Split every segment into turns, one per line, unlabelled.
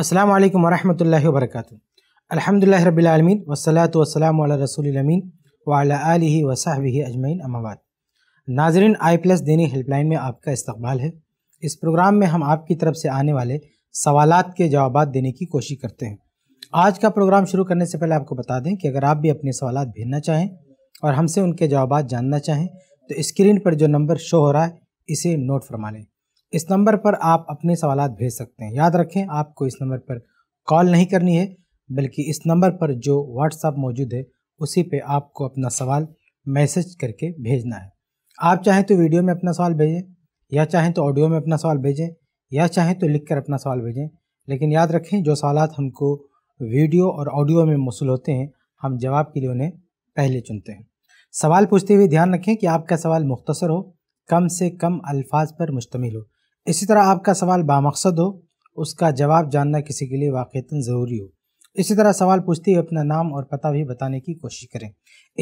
अस्सलाम वालेकुम वरहमतुल्लाहि वबरकातुहू अल्हम्दुलिल्लाह रब्बिल आलमीन वस्सलातु वस्सलामु अला रसूलिल अमीन व अला आलिही व सहबिहि अजमैन अम्माबाद नाजरीन आई प्लस देनी हेल्पलाइन में आपका इस्तकबाल है इस प्रोग्राम में हम आपकी तरफ से आने वाले सवालात के जवाब देने की कोशिश करते हैं आज का प्रोग्राम शुरू करने से पहले आपको बता दें कि अगर आप भी अपने सवाल भेजना चाहें और हमसे उनके जवाब जानना चाहें तो स्क्रीन पर जो नंबर शो हो रहा है इसे नोट फरमा लें इस नंबर पर आप अपने सवाल भेज सकते हैं याद रखें आपको इस नंबर पर कॉल नहीं करनी है बल्कि इस नंबर पर जो व्हाट्सअप मौजूद है उसी पे आपको अपना सवाल मैसेज करके भेजना है आप चाहें तो वीडियो में अपना सवाल भेजें या चाहें तो ऑडियो में अपना सवाल भेजें या चाहें तो लिख कर अपना सवाल भेजें लेकिन याद रखें जो सवाल हमको वीडियो और ऑडियो में मौसू होते हैं हम जवाब के लिए उन्हें पहले चुनते हैं सवाल पूछते हुए ध्यान रखें कि आपका सवाल मुख्तसर हो कम से कम अल्फाज पर मुश्तमिल हो इसी तरह आपका सवाल बामकसद हो उसका जवाब जानना किसी के लिए वाक़ता ज़रूरी हो इसी तरह सवाल पूछते हुए अपना नाम और पता भी बताने की कोशिश करें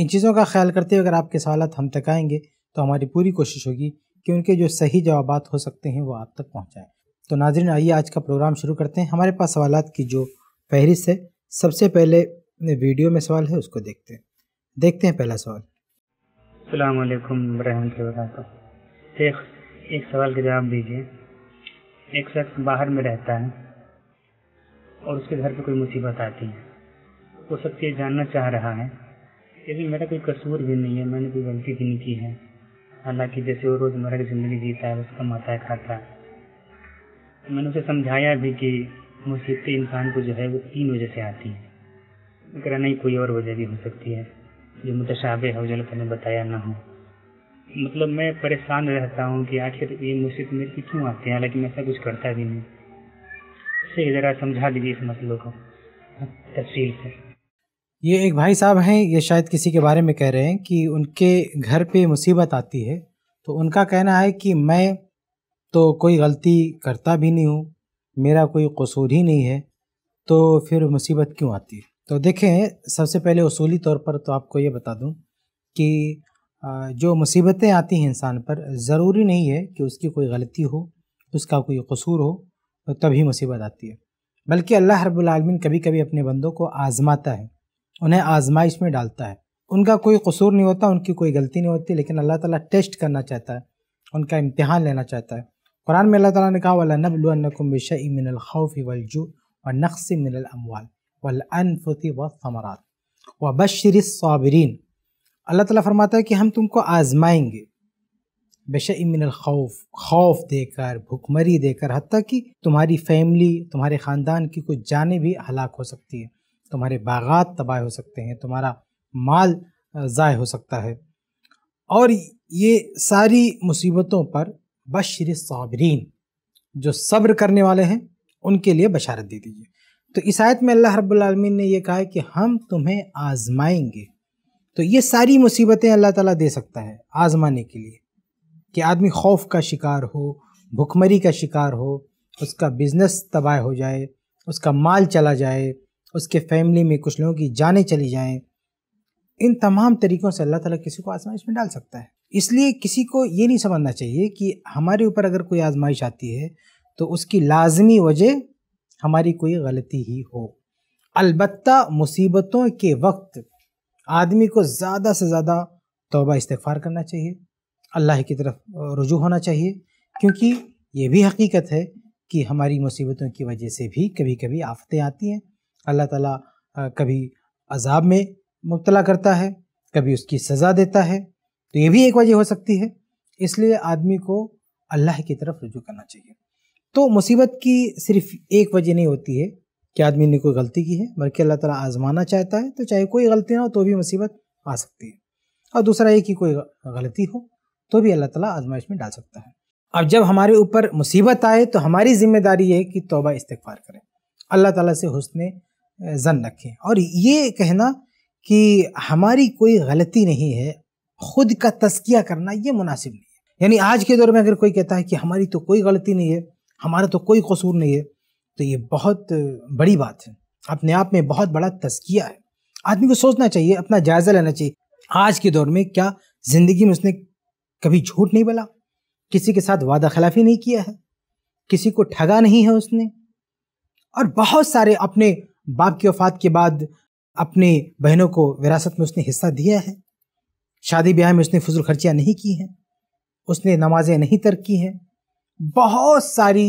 इन चीज़ों का ख्याल करते हुए अगर आपके सवाल हम तक आएंगे तो हमारी पूरी कोशिश होगी कि उनके जो सही जवाब हो सकते हैं वो आप तक पहुँचाएँ तो नाजरन आइए आज का प्रोग्राम शुरू करते हैं हमारे पास सवाल की जो फहरिस्त है सबसे पहले वीडियो में सवाल है उसको देखते हैं देखते हैं पहला सवाल अलैक्म वरह शेख एक सवाल का जवाब दीजिए एक शख्स बाहर में रहता है और उसके घर पे कोई मुसीबत आती है वो सब ये जानना चाह रहा है यदि मेरा कोई कसूर भी नहीं है मैंने कोई गलती भी नहीं की है हालांकि जैसे वो रोज़मर्रा की ज़िंदगी जीता है उसका माता है खाता है मैंने उसे समझाया भी कि मुसीबतें इंसान को जो है वो तीन वजह से आती हैं अगर नहीं कोई और वजह भी हो सकती है जो मुतशाबे हो जो लोग बताया ना हो मतलब मैं परेशान रहता हूँ कि आखिर ये मुसीबत मेरे क्यों आते हैं हालांकि मैं ऐसा कुछ करता भी नहीं से ज़रा समझा दीजिए इस मसलों को तफसील से ये एक भाई साहब हैं ये शायद किसी के बारे में कह रहे हैं कि उनके घर पे मुसीबत आती है तो उनका कहना है कि मैं तो कोई गलती करता भी नहीं हूँ मेरा कोई कसूर ही नहीं है तो फिर मुसीबत क्यों आती है तो देखें सबसे पहले उसूली तौर पर तो आपको ये बता दूँ कि जो मुसीबतें आती हैं इंसान पर ज़रूरी नहीं है कि उसकी कोई गलती हो उसका कोई कसूर हो तो तभी मुसीबत आती है बल्कि अल्लाह रब्लमिन कभी कभी अपने बंदों को आज़माता है उन्हें आज़माइश में डालता है उनका कोई कसूर नहीं होता उनकी कोई गलती नहीं होती लेकिन अल्लाह ताला टेस्ट करना चाहता है उनका इम्तहान लेना चाहता है कुरान में अल्लाह ताला ने कहा वाला नबल बिशई मिनल खौफ वलजू व नक्स मिनल अमवाल वल व समरात व बशरिस सबरीन अल्लाह ताला फरमाता है कि हम तुमको आजमाएंगे बशन खौफ खौफ देकर भुखमरी देकर हती कि तुम्हारी फैमिली तुम्हारे ख़ानदान की कुछ जाने भी हलाक हो सकती है तुम्हारे बागात तबाह हो सकते हैं तुम्हारा माल ज़ाय हो सकता है और ये सारी मुसीबतों पर बशर सबरीन जो सब्र करने वाले हैं उनके लिए बशारत दे दीजिए तो इस आयत में अल्लाह रब्बुल रबालमीन ने यह कहा है कि हम तुम्हें आजमाएंगे तो ये सारी मुसीबतें अल्लाह ताला दे सकता है आजमाने के लिए कि आदमी खौफ का शिकार हो भुखमरी का शिकार हो उसका बिज़नेस तबाह हो जाए उसका माल चला जाए उसके फैमिली में कुछ लोगों की जानें चली जाएं इन तमाम तरीक़ों से अल्लाह ताला किसी को आजमाइश में डाल सकता है इसलिए किसी को ये नहीं समझना चाहिए कि हमारे ऊपर अगर कोई आजमाइश आती है तो उसकी लाजमी वजह हमारी कोई गलती ही हो अलबत् मुसीबतों के वक्त आदमी को ज़्यादा से ज़्यादा तोबा इस्तफ़ार करना चाहिए अल्लाह की तरफ रुजू होना चाहिए क्योंकि ये भी हकीकत है कि हमारी मुसीबतों की वजह से भी कभी कभी आफतें आती हैं अल्लाह ताला कभी अजाब में मुबतला करता है कभी उसकी सज़ा देता है तो ये भी एक वजह हो सकती है इसलिए आदमी को अल्लाह की तरफ रुजू करना चाहिए तो मुसीबत की सिर्फ एक वजह नहीं होती है कि आदमी ने कोई गलती की है बल्कि अल्लाह ताला आजमाना चाहता है तो चाहे कोई गलती ना हो तो भी मुसीबत आ सकती है और दूसरा ये कि कोई गलती हो तो भी अल्लाह ताला आजमाइश में डाल सकता है अब जब हमारे ऊपर मुसीबत आए तो हमारी जिम्मेदारी है कि तोबा इस्तफार करें अल्लाह ताला से हुसन जन रखें और ये कहना कि हमारी कोई गलती नहीं है खुद का तस्किया करना ये मुनासिब नहीं है यानी आज के दौर में अगर कोई कहता है कि हमारी तो कोई गलती नहीं है हमारा तो कोई कसूर नहीं है तो ये बहुत बड़ी बात है अपने आप में बहुत बड़ा तस्किया है आदमी को सोचना चाहिए अपना जायज़ा लेना चाहिए आज के दौर में क्या ज़िंदगी में उसने कभी झूठ नहीं बोला किसी के साथ वादा खिलाफी नहीं किया है किसी को ठगा नहीं है उसने और बहुत सारे अपने बाप की वफात के बाद अपने बहनों को विरासत में उसने हिस्सा दिया है शादी ब्याह में उसने फजूल खर्चियाँ नहीं की हैं उसने नमाजें नहीं तर्क की हैं बहुत सारी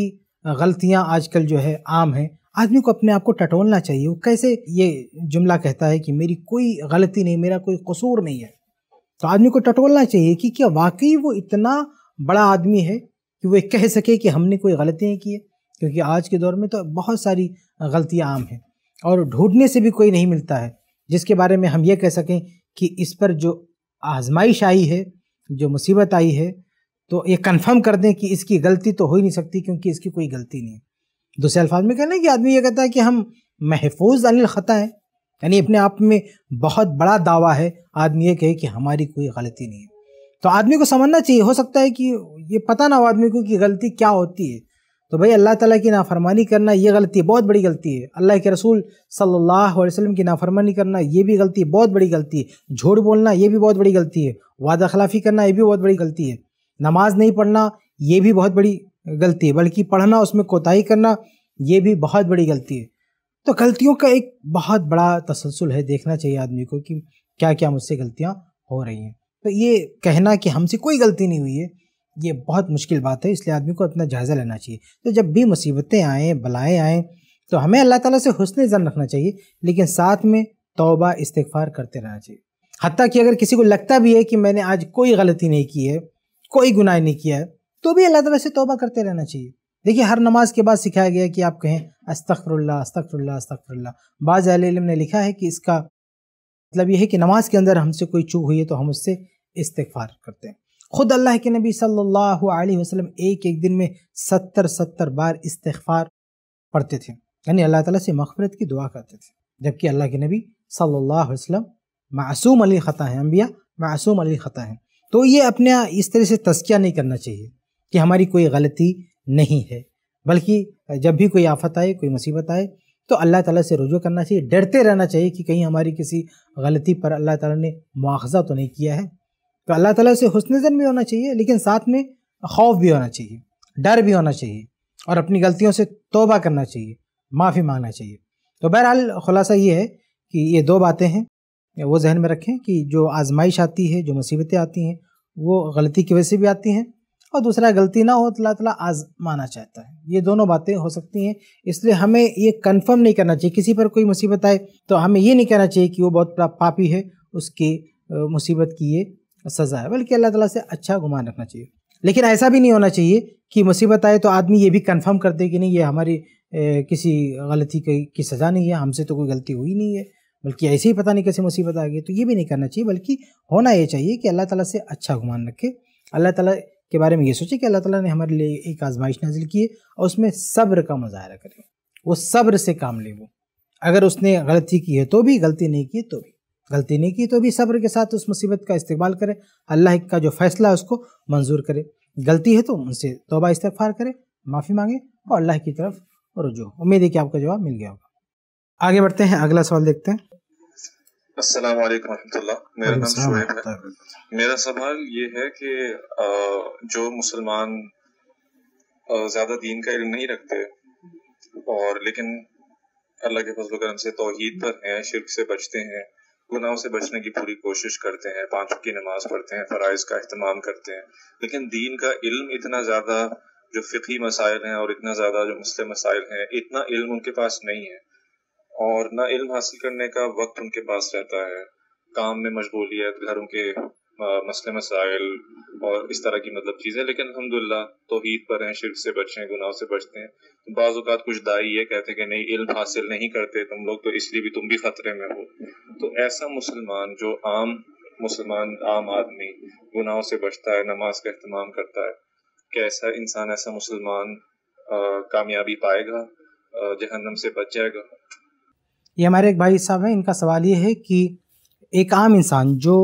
गलतियाँ आजकल जो है आम हैं आदमी को अपने आप को टटोलना चाहिए वो कैसे ये जुमला कहता है कि मेरी कोई गलती नहीं मेरा कोई कसूर नहीं है तो आदमी को टटोलना चाहिए कि क्या वाकई वो इतना बड़ा आदमी है कि वो कह सके कि हमने कोई गलतियाँ की है क्योंकि आज के दौर में तो बहुत सारी गलतियाँ आम हैं और ढूंढने से भी कोई नहीं मिलता है जिसके बारे में हम ये कह सकें कि इस पर जो आजमाइश आई है जो मुसीबत आई है तो ये कंफर्म कर दें कि इसकी गलती तो हो ही नहीं सकती क्योंकि इसकी कोई गलती नहीं दूसरे अल्फाज में कहना है कि आदमी ये कहता है कि हम महफूज अनिल ख़ता हैं यानी अपने आप में बहुत बड़ा दावा है आदमी ये कहे कि हमारी कोई गलती नहीं है तो आदमी को समझना चाहिए हो सकता है कि ये पता ना हो आदमी को कि गलती क्या होती है तो भाई अल्लाह ताला की नाफरमानी करना ये गलती बहुत बड़ी गलती है अल्लाह के रसूल सल्लल्लाहु अलैहि वसल्लम की नाफरमानी करना ये भी गलती बहुत बड़ी गलती है झूठ बोलना ये भी बहुत बड़ी गलती है वादा खिलाफ़ी करना ये भी बहुत बड़ी गलती है नमाज नहीं पढ़ना ये भी बहुत बड़ी गलती है बल्कि पढ़ना उसमें कोताही करना ये भी बहुत बड़ी गलती है तो गलतियों का एक बहुत बड़ा तसलसल है देखना चाहिए आदमी को कि क्या क्या मुझसे गलतियाँ हो रही हैं तो ये कहना कि हमसे कोई गलती नहीं हुई है ये बहुत मुश्किल बात है इसलिए आदमी को अपना जायज़ा लेना चाहिए तो जब भी मुसीबतें आएँ बलाएँ आएँ तो हमें अल्लाह ताला से हसन ज़न रखना चाहिए लेकिन साथ में तौबा इस्तफार करते रहना चाहिए हती कि अगर किसी को लगता भी है कि मैंने आज कोई गलती नहीं की है कोई गुनाह नहीं किया है तो भी अल्लाह तला से तोबा करते रहना चाहिए देखिए हर नमाज के बाद सिखाया गया कि आप कहें अस्तखरल्ला अस्तफरल्ला अस्तफरल्ला बाज़ ने लिखा है कि इसका मतलब यह है कि नमाज के अंदर हमसे कोई चूक हुई है तो हम उससे इस्तफार करते हैं खुद अल्लाह के नबी सल्लल्लाहु अलैहि वसल्लम एक एक दिन में सत्तर सत्तर बार इस्तफार पढ़ते थे यानी अल्लाह ताला से मगफरत की दुआ करते थे जबकि अल्लाह के नबी सल्लल्लाहु अलैहि वसल्लम मासूम अली ख़ता हैं अम्बिया मासूम अली ख़ता हैं तो ये अपने इस तरह से तस्किया नहीं करना चाहिए कि हमारी कोई गलती नहीं है बल्कि जब भी कोई आफत आए कोई मुसीबत आए तो अल्लाह ताला से रुजू करना चाहिए डरते रहना चाहिए कि कहीं हमारी किसी गलती पर अल्लाह ताला ने मुआवजा तो नहीं किया है तो अल्लाह ताला से हसन भी होना चाहिए लेकिन साथ में खौफ भी होना चाहिए डर भी होना चाहिए और अपनी गलतियों से तोबा करना चाहिए माफ़ी मांगना चाहिए तो बहरहाल खुलासा ये है कि ये दो बातें हैं वो जहन में रखें कि जो आजमाइश आती है जो मुसीबतें आती हैं वो गलती की वजह से भी आती हैं और दूसरा गलती ना हो तो अल्लाह ताला आजमाना चाहता है ये दोनों बातें हो सकती हैं इसलिए हमें ये कंफर्म नहीं करना चाहिए किसी पर कोई मुसीबत आए तो हमें ये नहीं कहना चाहिए कि वो बहुत पापी है उसकी मुसीबत की ये सज़ा है बल्कि अल्लाह ताला से अच्छा गुमान रखना चाहिए लेकिन ऐसा भी नहीं होना चाहिए कि मुसीबत आए तो आदमी ये भी कंफर्म कर दे कि नहीं ये हमारी किसी गलती की सज़ा नहीं है हमसे तो कोई गलती हुई नहीं है बल्कि ऐसे ही पता नहीं कैसे मुसीबत आ गई तो ये भी नहीं करना चाहिए बल्कि होना ये चाहिए कि अल्लाह ताला से अच्छा गुमान रखे अल्लाह ताला के बारे में ये सोचे कि अल्लाह ताला ने हमारे लिए एक आजमाइश नाजिल की है और उसमें सब्र का मुजाहरा करें वो सब्र से काम ले वो अगर उसने गलती की है तो भी गलती नहीं की तो भी गलती नहीं की तो भी सब्र के साथ उस मुसीबत का इस्तेमाल करें अल्लाह का जो फैसला है उसको मंजूर करे गलती है तो उनसे तोबा इस्तफार करें माफ़ी मांगे और अल्लाह की तरफ रुझो उम्मीद है कि आपका जवाब मिल गया होगा आगे बढ़ते हैं अगला सवाल देखते हैं
अस्सलाम वालेकुम रहमतुल्लाह मेरा नाम शुएब है मेरा सवाल ये है कि जो मुसलमान ज़्यादा दीन का इल्म नहीं रखते और लेकिन अल्लाह के फजल करम से तोहहीद पर हैं शिर्क से बचते हैं गुनाहों से बचने की पूरी कोशिश करते हैं पाँचों की नमाज पढ़ते हैं फ़रज़ का अहतमाम करते हैं लेकिन दीन का इल्म इतना ज़्यादा जो फ़िकी मसाइल हैं और इतना ज़्यादा जो मुस्लिम मसाइल हैं इतना इल्म उनके पास नहीं है और ना इल्म हासिल करने का वक्त उनके पास रहता है काम में मशगूलियत घरों के मसले मसाइल और इस तरह की मतलब चीज़ें लेकिन अलहमदिल्ला तोहद पर हैं शिर से हैं गुनाह से बचते हैं तो कुछ दाई ये कहते हैं कि नहीं इल्म हासिल नहीं करते तुम लोग तो इसलिए भी तुम भी ख़तरे में हो तो ऐसा मुसलमान जो आम मुसलमान आम आदमी गुनाहों से बचता है नमाज का अहतमाम करता है कैसा इंसान ऐसा मुसलमान कामयाबी पाएगा जहन्नम से बच जाएगा
ये हमारे एक भाई साहब हैं इनका सवाल ये है कि एक आम इंसान जो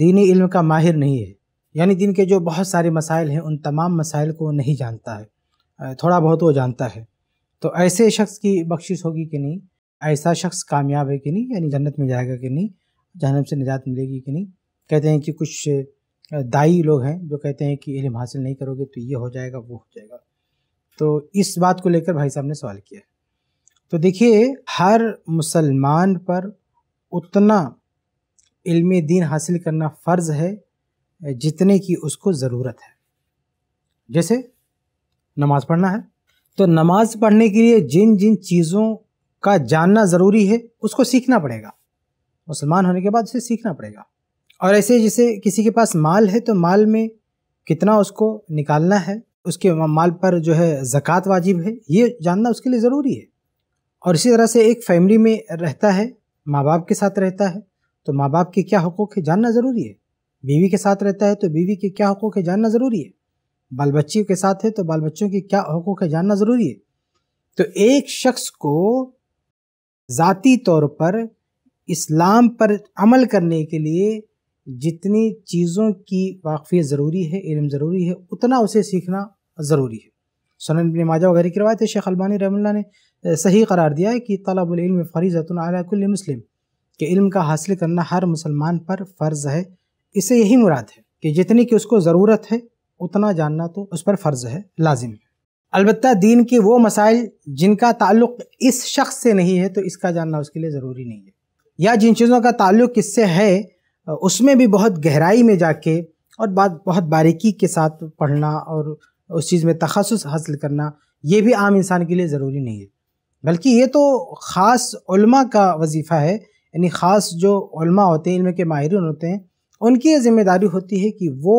दीनी इल्म का माहिर नहीं है यानी दिन के जो बहुत सारे मसाइल हैं उन तमाम मसाइल को नहीं जानता है थोड़ा बहुत वो जानता है तो ऐसे शख्स की बख्शिश होगी कि नहीं ऐसा शख्स कामयाब है कि नहीं यानी जन्नत में जाएगा कि नहीं जहनम से निजात मिलेगी कि नहीं कहते हैं कि कुछ दाई लोग हैं जो कहते हैं कि इल्म हासिल नहीं करोगे तो ये हो जाएगा वो हो जाएगा तो इस बात को लेकर भाई साहब ने सवाल किया है तो देखिए हर मुसलमान पर उतना इल्म दीन हासिल करना फ़र्ज़ है जितने की उसको ज़रूरत है जैसे नमाज़ पढ़ना है तो नमाज़ पढ़ने के लिए जिन जिन चीज़ों का जानना ज़रूरी है उसको सीखना पड़ेगा मुसलमान होने के बाद उसे सीखना पड़ेगा और ऐसे जैसे किसी के पास माल है तो माल में कितना उसको निकालना है उसके माल पर जो है ज़क़़त वाजिब है ये जानना उसके लिए ज़रूरी है और इसी तरह से एक फैमिली में रहता है माँ बाप के साथ रहता है तो माँ बाप के क्या हकूक़ है जानना ज़रूरी है बीवी के साथ रहता है तो बीवी के क्या हकूक़ है जानना ज़रूरी है बाल बच्चियों के साथ है तो बाल बच्चों के क्या हकूक़ है जानना ज़रूरी है तो एक शख्स को ज़ाती तौर पर इस्लाम पर अमल करने के लिए जितनी चीज़ों की वाकफी ज़रूरी है इलम ज़रूरी है उतना उसे सीखना ज़रूरी है सोन माजा वगैरह की रवायत है शेख अलबानी रहमल ने सही करार दिया है कि तलबिल्म फ़रीज़तुल मुस्लिम के इल्म का हासिल करना हर मुसलमान पर फ़र्ज़ है इससे यही मुराद है कि जितनी कि उसको ज़रूरत है उतना जानना तो उस पर फ़र्ज़ है लाजिम है अलबत् दीन के वो मसाइल जिनका ताल्लुक इस शख्स से नहीं है तो इसका जानना उसके लिए ज़रूरी नहीं है या जिन चीज़ों का ताल्लुक इससे है उसमें भी बहुत गहराई में जाके और बात बहुत बारीकी के साथ पढ़ना और उस चीज़ में तखसस हासिल करना ये भी आम इंसान के लिए ज़रूरी नहीं है बल्कि ये तो ख़ास का वजीफ़ा है यानी ख़ास जो होते हैं इल्म के माहिर होते हैं उनकी ये ज़िम्मेदारी होती है कि वो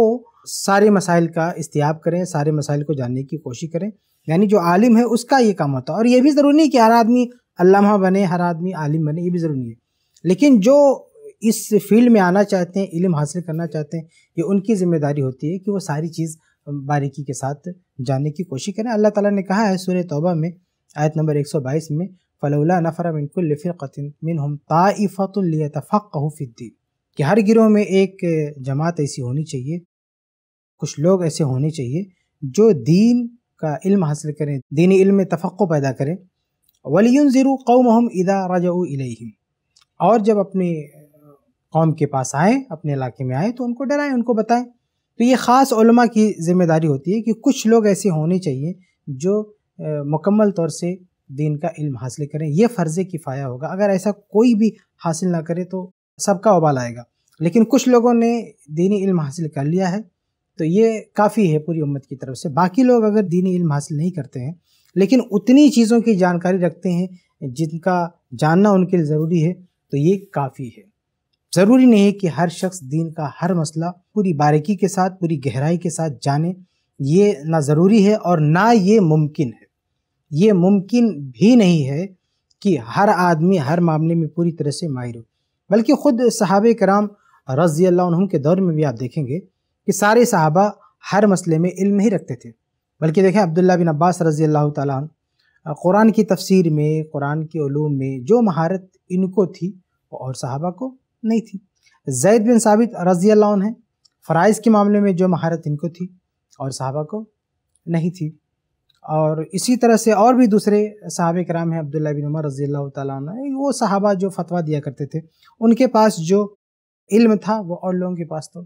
सारे मसाइल का इस्तियाब करें सारे मसाइल को जानने की कोशिश करें यानी जो आलिम है उसका ये काम होता है और ये भी ज़रूरी नहीं कि हर आदमी अल्लामा बने हर आदमी आलिम बने ये भी ज़रूरी है लेकिन जो इस फील्ड में आना चाहते हैं इल्म हासिल करना चाहते हैं ये उनकी ज़िम्मेदारी होती है कि वो सारी चीज़ बारीकी के साथ जानने की कोशिश करें अल्लाह ताला ने कहा है सूर्य तौबा में आयत नंबर 122 में फ़लौला नफर मिन कुल मिन हम ताफ़तफ़िद्दीन कि हर गिरोह में एक जमात ऐसी होनी चाहिए कुछ लोग ऐसे होने चाहिए जो दीन का इल्म हासिल करें दीनी इल्म में तफ़क़ पैदा करें वलीन ज़रू कौम हम इदा उलही और जब अपने कौम के पास आए अपने इलाके में आए तो उनको डराएं उनको बताएं तो ये ख़ास की ज़िम्मेदारी होती है कि कुछ लोग ऐसे होने चाहिए जो मुकम्मल तौर से दीन का इल्म हासिल करें यह फ़र्ज़ किफ़ाया होगा अगर ऐसा कोई भी हासिल ना करे तो सबका उबाल आएगा लेकिन कुछ लोगों ने दीनी इल्म हासिल कर लिया है तो ये काफ़ी है पूरी उम्मत की तरफ से बाकी लोग अगर दीनी इल्म हासिल नहीं करते हैं लेकिन उतनी चीज़ों की जानकारी रखते हैं जिनका जानना उनके लिए ज़रूरी है तो ये काफ़ी है ज़रूरी नहीं है कि हर शख्स दीन का हर मसला पूरी बारीकी के साथ पूरी गहराई के साथ जाने ये ना ज़रूरी है और ना ये मुमकिन है ये मुमकिन भी नहीं है कि हर आदमी हर मामले में पूरी तरह से माहिर हो बल्कि ख़ुद सहाब कराम रज़ी अल्लाह के दौर में भी आप देखेंगे कि सारे सहाबा हर मसले में इल्म ही रखते थे बल्कि देखें अब्दुल्ला बिन अब्बास रज़ी अल्लाह ताली क़ुरान की तफसीर में कुरान के ूम में जो महारत इनको थी और सहाबा को नहीं थी जैद बिन साबित रज़ी अल्लाह हैं फ़राइज़ के मामले में जो महारत इनको थी और सहाबा को नहीं थी और इसी तरह से और भी दूसरे साहब कराम हैं अब्दुल्ला बिन उमर रज़ी अल्लाह वो साहबा जो फतवा दिया करते थे उनके पास जो इल्म था वो और लोगों के पास तो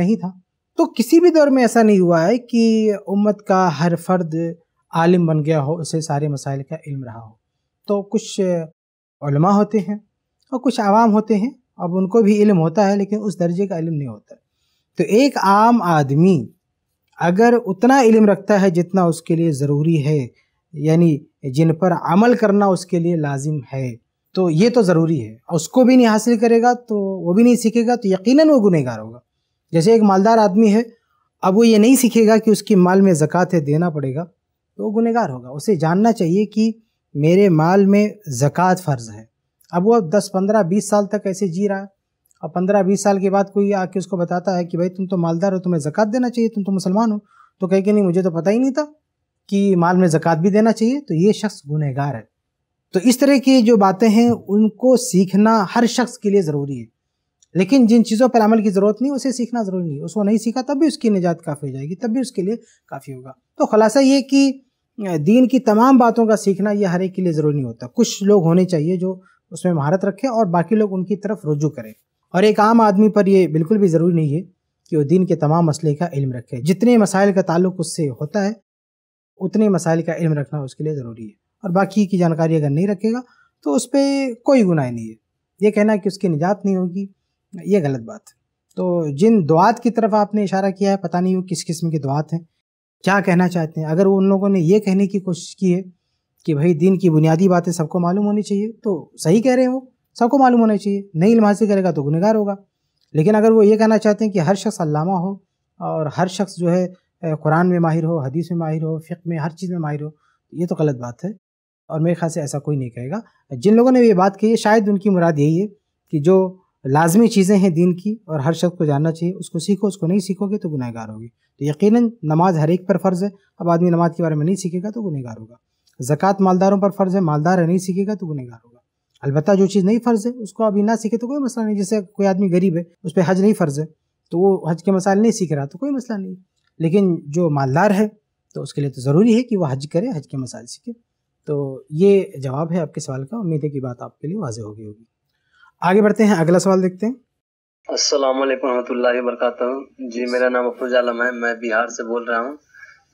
नहीं था तो किसी भी दौर में ऐसा नहीं हुआ है कि उम्मत का हर फर्द आलिम बन गया हो उसे सारे मसाइल का इल्म रहा हो तो कुछ उलमा होते हैं और कुछ आवाम होते हैं अब उनको भी इल्म होता है लेकिन उस दर्जे का इल्म नहीं होता तो एक आम आदमी अगर उतना इल्म रखता है जितना उसके लिए ज़रूरी है यानी जिन पर अमल करना उसके लिए लाजिम है तो ये तो ज़रूरी है उसको भी नहीं हासिल करेगा तो वो भी नहीं सीखेगा तो यकीनन वो गुनहगार होगा जैसे एक मालदार आदमी है अब वो ये नहीं सीखेगा कि उसकी माल में ज़क़़त है देना पड़ेगा तो वो गुनहगार होगा उसे जानना चाहिए कि मेरे माल में ज़क़़त फ़र्ज़ है अब वो दस पंद्रह बीस साल तक ऐसे जी रहा है अब पंद्रह बीस साल के बाद कोई आके उसको बताता है कि भाई तुम तो मालदार हो तुम्हें जक़ात देना चाहिए तुम तो मुसलमान हो तो कहे कि नहीं मुझे तो पता ही नहीं था कि माल में ज़क़़त भी देना चाहिए तो ये शख्स गुनहगार है तो इस तरह की जो बातें हैं उनको सीखना हर शख्स के लिए ज़रूरी है लेकिन जिन चीज़ों पर अमल की ज़रूरत नहीं उसे सीखना ज़रूरी नहीं उसको नहीं सीखा तब भी उसकी निजात काफ़ी हो जाएगी तब भी उसके लिए काफ़ी होगा तो खुलासा ये कि दीन की तमाम बातों का सीखना यह हर एक के लिए ज़रूरी नहीं होता कुछ लोग होने चाहिए जो उसमें महारत रखें और बाकी लोग उनकी तरफ रुजू करें और एक आम आदमी पर यह बिल्कुल भी ज़रूरी नहीं है कि वो दिन के तमाम मसले का इल्म रखे जितने मसाइल का ताल्लुक उससे होता है उतने मसाइल का इल्म रखना उसके लिए ज़रूरी है और बाकी की जानकारी अगर नहीं रखेगा तो उस पर कोई गुनाह नहीं है ये कहना कि उसकी निजात नहीं होगी ये गलत बात है तो जिन दुआत की तरफ आपने इशारा किया है पता नहीं वो किस किस्म की दुआत हैं क्या कहना चाहते हैं अगर वो उन लोगों ने ये कहने की कोशिश की है कि भाई दीन की बुनियादी बातें सबको मालूम होनी चाहिए तो सही कह रहे हैं वो सबको मालूम होना चाहिए नहीं इल्म हासिल करेगा तो गुनहगार होगा लेकिन अगर वो ये कहना चाहते हैं कि हर शख्स अलामा हो और हर शख्स जो है कुरान में माहिर हो हदीस में माहिर हो फ़िक में हर चीज़ में माहिर हो तो ये तो गलत बात है और मेरे ख्याल से ऐसा कोई नहीं कहेगा जिन लोगों ने ये बात कही है शायद उनकी मुराद यही है कि जो लाजमी चीज़ें हैं दीन की और हर शख्स को जानना चाहिए उसको सीखो उसको नहीं सीखोगे तो गुनहगार होगी तो यकीन नमाज हर एक पर फ़र्ज़ है अब आदमी नमाज के बारे में नहीं सीखेगा तो गुनहगार होगा ज़क़़त मालदारों पर फ़र्ज़ है मालदार नहीं सीखेगा तो गुनहगार होगा अलबत्त जो चीज़ नहीं फ़र्ज़ है उसको अभी ना सीखे तो कोई मसला नहीं जैसे कोई आदमी गरीब है उस पर हज नहीं फ़र्ज़ है तो वो हज के मसाइल नहीं सीख रहा तो कोई मसला नहीं लेकिन जो मालदार है तो उसके लिए तो ज़रूरी है कि वह हज करे हज के मसाइल सीखे तो ये जवाब है आपके सवाल का उम्मीद है कि बात आपके लिए वाजह होगी होगी आगे बढ़ते हैं अगला सवाल देखते
हैं अस्सलाम वालेकुम रहमतुल्लाहि जी मेरा नाम अफरुज आलम है मैं बिहार से बोल रहा हूँ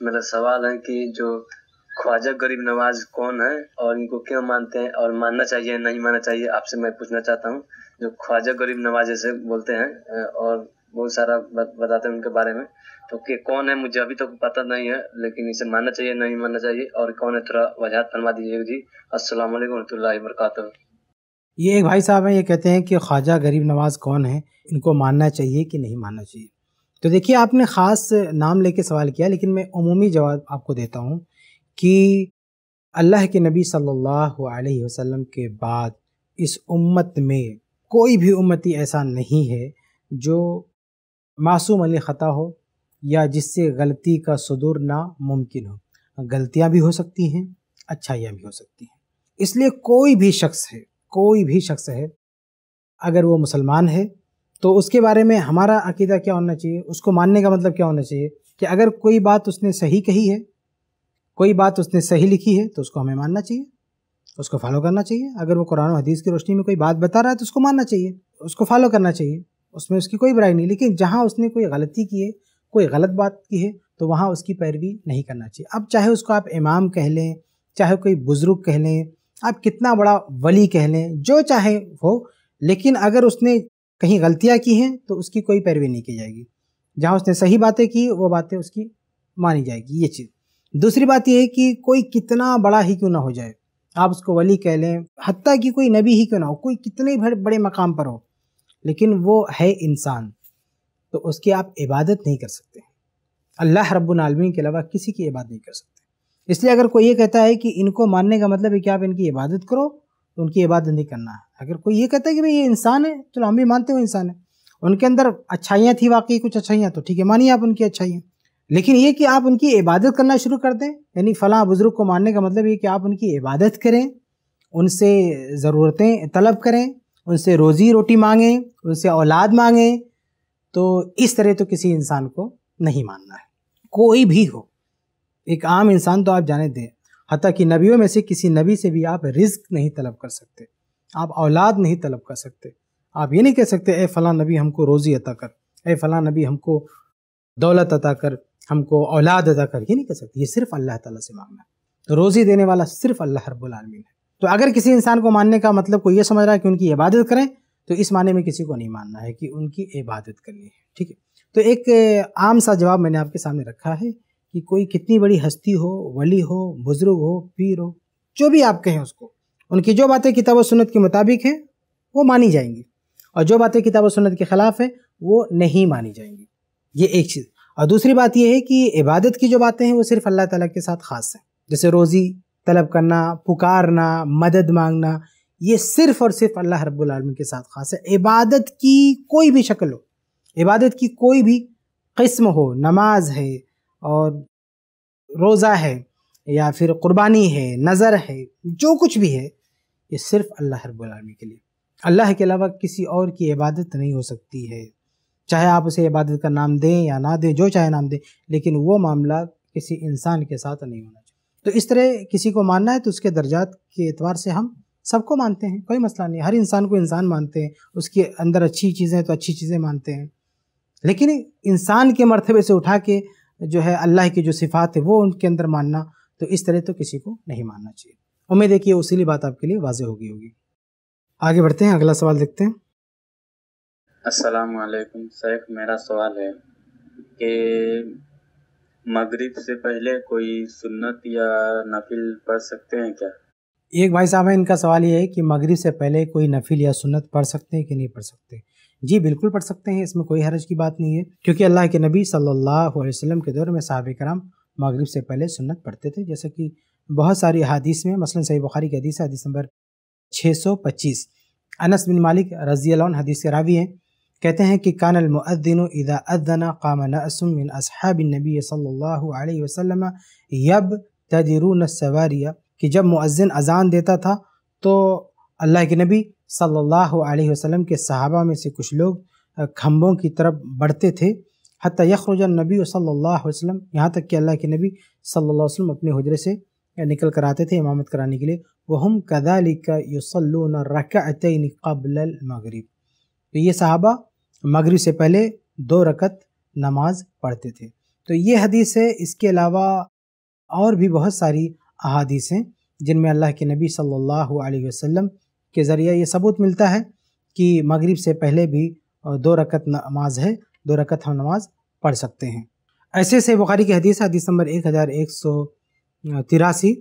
मेरा सवाल है कि जो ख्वाजा गरीब नवाज कौन है और इनको क्यों मानते हैं और मानना चाहिए नहीं मानना चाहिए आपसे मैं पूछना चाहता हूँ जो ख्वाजा गरीब नवाज जैसे बोलते हैं और बहुत सारा बताते हैं उनके बारे में तो के कौन है मुझे अभी तो पता नहीं है लेकिन इसे मानना चाहिए नहीं मानना चाहिए और कौन है थोड़ा वजहत फरमा दीजिएगा जी असलम वरक
ये एक भाई साहब हैं ये कहते हैं कि ख्वाजा गरीब नवाज कौन है इनको मानना चाहिए कि नहीं मानना चाहिए तो देखिए आपने ख़ास नाम लेके सवाल किया लेकिन मैं अमूमी जवाब आपको देता हूँ कि अल्लाह के नबी सल्लल्लाहु अलैहि वसल्लम के बाद इस उम्मत में कोई भी उम्मती ऐसा नहीं है जो मासूम अली ख़ता हो या जिससे गलती का सदूर ना मुमकिन हो गलतियां भी हो सकती हैं अच्छाइयाँ भी हो सकती हैं इसलिए कोई भी शख्स है कोई भी शख्स है अगर वो मुसलमान है तो उसके बारे में हमारा अकीदा क्या होना चाहिए उसको मानने का मतलब क्या होना चाहिए कि अगर कोई बात उसने सही कही है कोई बात उसने सही लिखी है तो उसको हमें मानना चाहिए उसको फॉलो करना चाहिए अगर वो कुरान हदीस की रोशनी में कोई बात बता रहा है तो उसको मानना चाहिए उसको फॉलो करना चाहिए उसमें उसकी कोई बुराई नहीं लेकिन जहाँ उसने कोई गलती की है कोई गलत बात की है तो वहाँ उसकी पैरवी नहीं करना चाहिए अब चाहे उसको आप इमाम कह लें चाहे कोई बुज़ुर्ग कह लें आप कितना बड़ा वली कह लें जो चाहे हो लेकिन अगर उसने कहीं गलतियाँ की हैं तो उसकी कोई पैरवी नहीं की जाएगी जहाँ उसने सही बातें की वो बातें उसकी मानी जाएगी ये चीज़ दूसरी बात यह है कि कोई कितना बड़ा ही क्यों ना हो जाए आप उसको वली कह लें हती कि कोई नबी ही क्यों ना हो कोई कितने बड़े मकाम पर हो लेकिन वो है इंसान तो उसकी आप इबादत नहीं कर सकते अल्लाह रब्बुलमीन के अलावा किसी की इबादत नहीं कर सकते इसलिए अगर कोई ये कहता है कि इनको मानने का मतलब है कि आप इनकी इबादत करो तो उनकी इबादत नहीं करना है अगर कोई ये कहता है कि भाई ये इंसान है चलो हम भी मानते हो इंसान है उनके अंदर अच्छाइयाँ थी वाकई कुछ अच्छाइयाँ तो ठीक है मानिए आप उनकी अच्छाइयाँ लेकिन ये कि आप उनकी इबादत करना शुरू कर दें यानी फ़लाँ बुज़ुर्ग को मानने का मतलब ये कि आप उनकी इबादत करें उनसे ज़रूरतें तलब करें उनसे रोज़ी रोटी मांगें उनसे औलाद मांगें तो इस तरह तो किसी इंसान को नहीं मानना है कोई भी हो एक आम इंसान तो आप जाने दें हती कि नबियों में से किसी नबी से भी आप रिस्क नहीं तलब कर सकते आप औलाद नहीं तलब कर सकते आप ये नहीं कह सकते ए फ़लाँ नबी हमको रोज़ी अता कर ए फ़लाँ नबी हमको दौलत अता कर हमको औलाद अदा करके नहीं कर सकते ये सिर्फ अल्लाह ताला से मांगना है तो रोज़ी देने वाला सिर्फ अल्लाह आलमीन है तो अगर किसी इंसान को मानने का मतलब कोई ये समझ रहा है कि उनकी इबादत करें तो इस माने में किसी को नहीं मानना है कि उनकी इबादत करनी है ठीक है तो एक आम सा जवाब मैंने आपके सामने रखा है कि कोई कितनी बड़ी हस्ती हो वली हो बुज़ुर्ग हो पीर हो जो भी आप कहें उसको उनकी जो बातें किताब व सुन्नत के मुताबिक हैं वो मानी जाएंगी और जो बातें किताब व सुन्नत के ख़िलाफ़ हैं वो नहीं मानी जाएंगी ये एक चीज़ और दूसरी बात यह है कि इबादत की जो बातें हैं वो सिर्फ अल्लाह ताला के साथ ख़ास हैं जैसे रोज़ी तलब करना पुकारना मदद मांगना ये सिर्फ़ और सिर्फ अल्लाह रब्बुल के साथ ख़ास है इबादत की कोई भी शक्ल हो इबादत की कोई भी कस्म हो नमाज है और रोज़ा है या फिर कुर्बानी है नज़र है जो कुछ भी है ये सिर्फ़ अल्लाह रब्बुल के लिए अल्लाह के अलावा किसी और की इबादत नहीं हो सकती है चाहे आप उसे इबादत का नाम दें या ना दें जो चाहे नाम दें लेकिन वो मामला किसी इंसान के साथ नहीं होना चाहिए तो इस तरह किसी को मानना है तो उसके दर्जात के एतवार से हम सबको मानते हैं कोई मसला नहीं हर इंसान को इंसान मानते हैं उसके अंदर अच्छी चीज़ें तो अच्छी चीज़ें मानते हैं लेकिन इंसान के मरतबे से उठा के जो है अल्लाह की जो सिफ़ात है वो उनके अंदर मानना तो इस तरह तो किसी को नहीं मानना चाहिए उम्मीद है कि उसी बात आपके लिए वाजह होगी होगी आगे बढ़ते हैं अगला सवाल देखते हैं
असलकुम सैफ मेरा सवाल है कि मगरिब से पहले कोई सुन्नत या नफिल पढ़ सकते हैं क्या
एक भाई साहब हैं इनका सवाल ये है कि मगरिब से पहले कोई नफिल या सुन्नत पढ़ सकते हैं कि नहीं पढ़ सकते जी बिल्कुल पढ़ सकते हैं इसमें कोई हरज की बात नहीं है क्योंकि अल्लाह के नबी सल्लल्लाहु अलैहि वसल्लम के दौर में साहब कराम मगरिब से पहले सुन्नत पढ़ते थे जैसे कि बहुत सारी हदीस में मसलन सही बुखारी की हदीस है हदीस नंबर पच्चीस अनस बिन मालिक रजी हदीस के रावी हैं कहते हैं कि कानल कानमदिन इदा अदना असहाबिन नबी सल्लल्लाहु अलैहि यब तजरून सवारिया कि जब मुअज्जिन अजान देता था तो अल्लाह के नबी सल्लल्लाहु अलैहि वसल्लम के सहाबा में से कुछ लोग खम्भों की तरफ बढ़ते थे हती यखरुजा नबी सल्ला वसल्लम यहाँ तक कि अल्लाह के नबी सल्ला वसलम अपने हजरे से निकल कर आते थे इमामत कराने के लिए वहम कदालिका युसल्लून रकअतैन कबल मगरिब तो ये सहाबा मगरब से पहले दो रकत नमाज पढ़ते थे तो ये हदीस है इसके अलावा और भी बहुत सारी अहादीस हैं जिनमें अल्लाह के नबी सल्लल्लाहु अलैहि वसल्लम के ज़रिए ये सबूत मिलता है कि मगरब से पहले भी दो रकत नमाज है दो रकत हम नमाज पढ़ सकते हैं ऐसे से बुखारी की हदीस हदीस नंबर एक हज़ार एक सौ तिरासी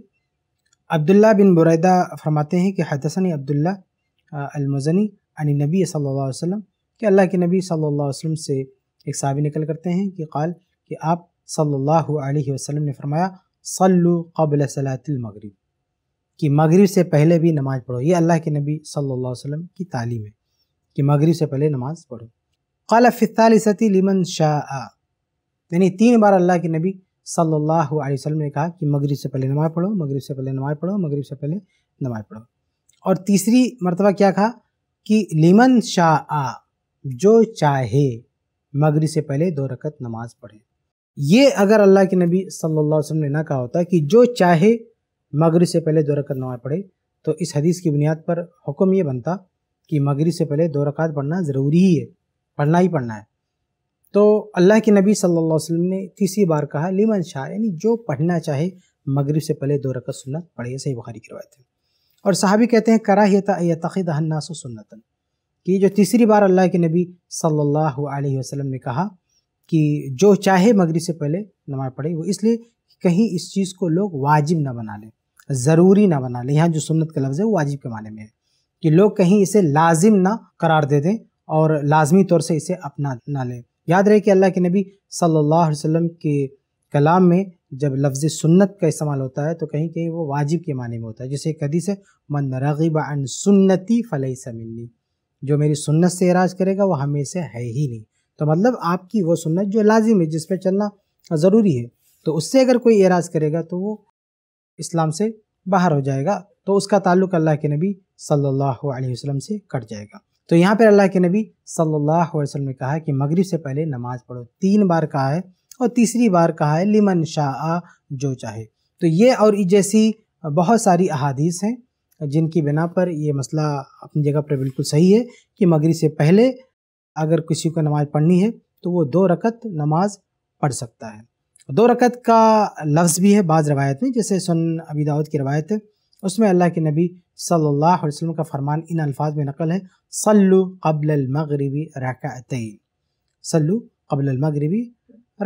अब्दुल्ला बिन बुरैदा फरमाते हैं कि हदसन अब्दुल्ला अलमजनी अन नबी सल्लल्लाहु अलैहि वसल्लम कि अल्लाह के नबी सल्लल्लाहु अलैहि वसल्लम से एक सहाबी निकल करते हैं कि काल कि आप सल्लल्लाहु अलैहि वसल्लम ने फरमाया सल्लु कबल सलातिल मगरिब कि मगरिब से पहले भी नमाज़ पढ़ो ये अल्लाह के नबी सल्लल्लाहु अलैहि वसल्लम की तालीम है कि मगरिब से पहले नमाज़ पढ़ो कल फ़ितालिसती लिमन शाह यानी तीन बार अल्लाह के नबी सल्लल्लाहु अलैहि वसल्लम ने कहा कि मगरिब से पहले नमाज़ पढ़ो मगरिब से पहले नमाज़ पढ़ो मगरिब से पहले नमाज़ पढ़ो और तीसरी मरतबा क्या कहा कि लिमन शाह जो चाहे मगरी से पहले दो रकत नमाज पढ़े ये अगर अल्लाह के नबी सल्लल्लाहु अलैहि वसल्लम ने ना कहा होता कि जो चाहे मगरी से पहले दो रकत नमाज पढ़े तो इस हदीस की बुनियाद पर हुक्म ये बनता कि मगरी से पहले दो रकत पढ़ना ज़रूरी ही है पढ़ना ही पढ़ना है तो अल्लाह के नबी सल्लल्लाहु अलैहि वसल्लम ने तीसरी बार कहा लिमन शाह यानी जो पढ़ना चाहे मगरिब से पहले दो रकत सुन्नत पढ़िए सही बुखारी की रवायत है और साहबी कहते हैं कराहियत तखिदन्नास सुन्नतन कि जो तीसरी बार अल्लाह के नबी सल्लल्लाहु अलैहि वसल्लम ने कहा कि जो चाहे मगरी से पहले नमाज़ पढ़े वो इसलिए कहीं इस चीज़ को लोग वाजिब ना बना लें ज़रूरी ना बना लें यहाँ जो सुन्नत का लफ्ज़ है वो वाजिब के माने में है कि लोग कहीं इसे लाजिम ना करार दे दें और लाजमी तौर से इसे अपना ना लें याद रहे कि अल्लाह के नबी सल्लल्लाहु अलैहि वसल्लम के कलाम में जब लफ्ज़ सुन्नत का इस्तेमाल होता है तो कहीं कहीं वो वाजिब के माने में होता है जैसे एक हदीस है मन रगीबा अन सुन्नति फ़लई समिल्ली जो मेरी सुन्नत से एराज करेगा वो हमेशा है ही नहीं तो मतलब आपकी वो सुन्नत जो लाजिम है जिस पर चलना ज़रूरी है तो उससे अगर कोई एराज करेगा तो वो इस्लाम से बाहर हो जाएगा तो उसका ताल्लुक अल्लाह के नबी सल्लल्लाहु अलैहि वसल्लम से कट जाएगा तो यहाँ पर अल्लाह के नबी सल्लल्लाहु अलैहि वसल्लम ने कहा है कि मगरिब से पहले नमाज़ पढ़ो तीन बार कहा है और तीसरी बार कहा है लिमन शाह जो चाहे तो ये और जैसी बहुत सारी अहादीस हैं जिनकी बिना पर यह मसला अपनी जगह पर बिल्कुल सही है कि मगरी से पहले अगर किसी को नमाज़ पढ़नी है तो वो दो रकत नमाज पढ़ सकता है दो रकत का लफ्ज़ भी है बाज़ रवायत में जैसे सुन अबी दाऊद की रवायत है उसमें अल्लाह के नबी सल्लल्लाहु अलैहि वसल्लम का फरमान इन अल्फाज में नकल है सल्लु कबल मगरबी रकातई सल्लु कबल मगरबी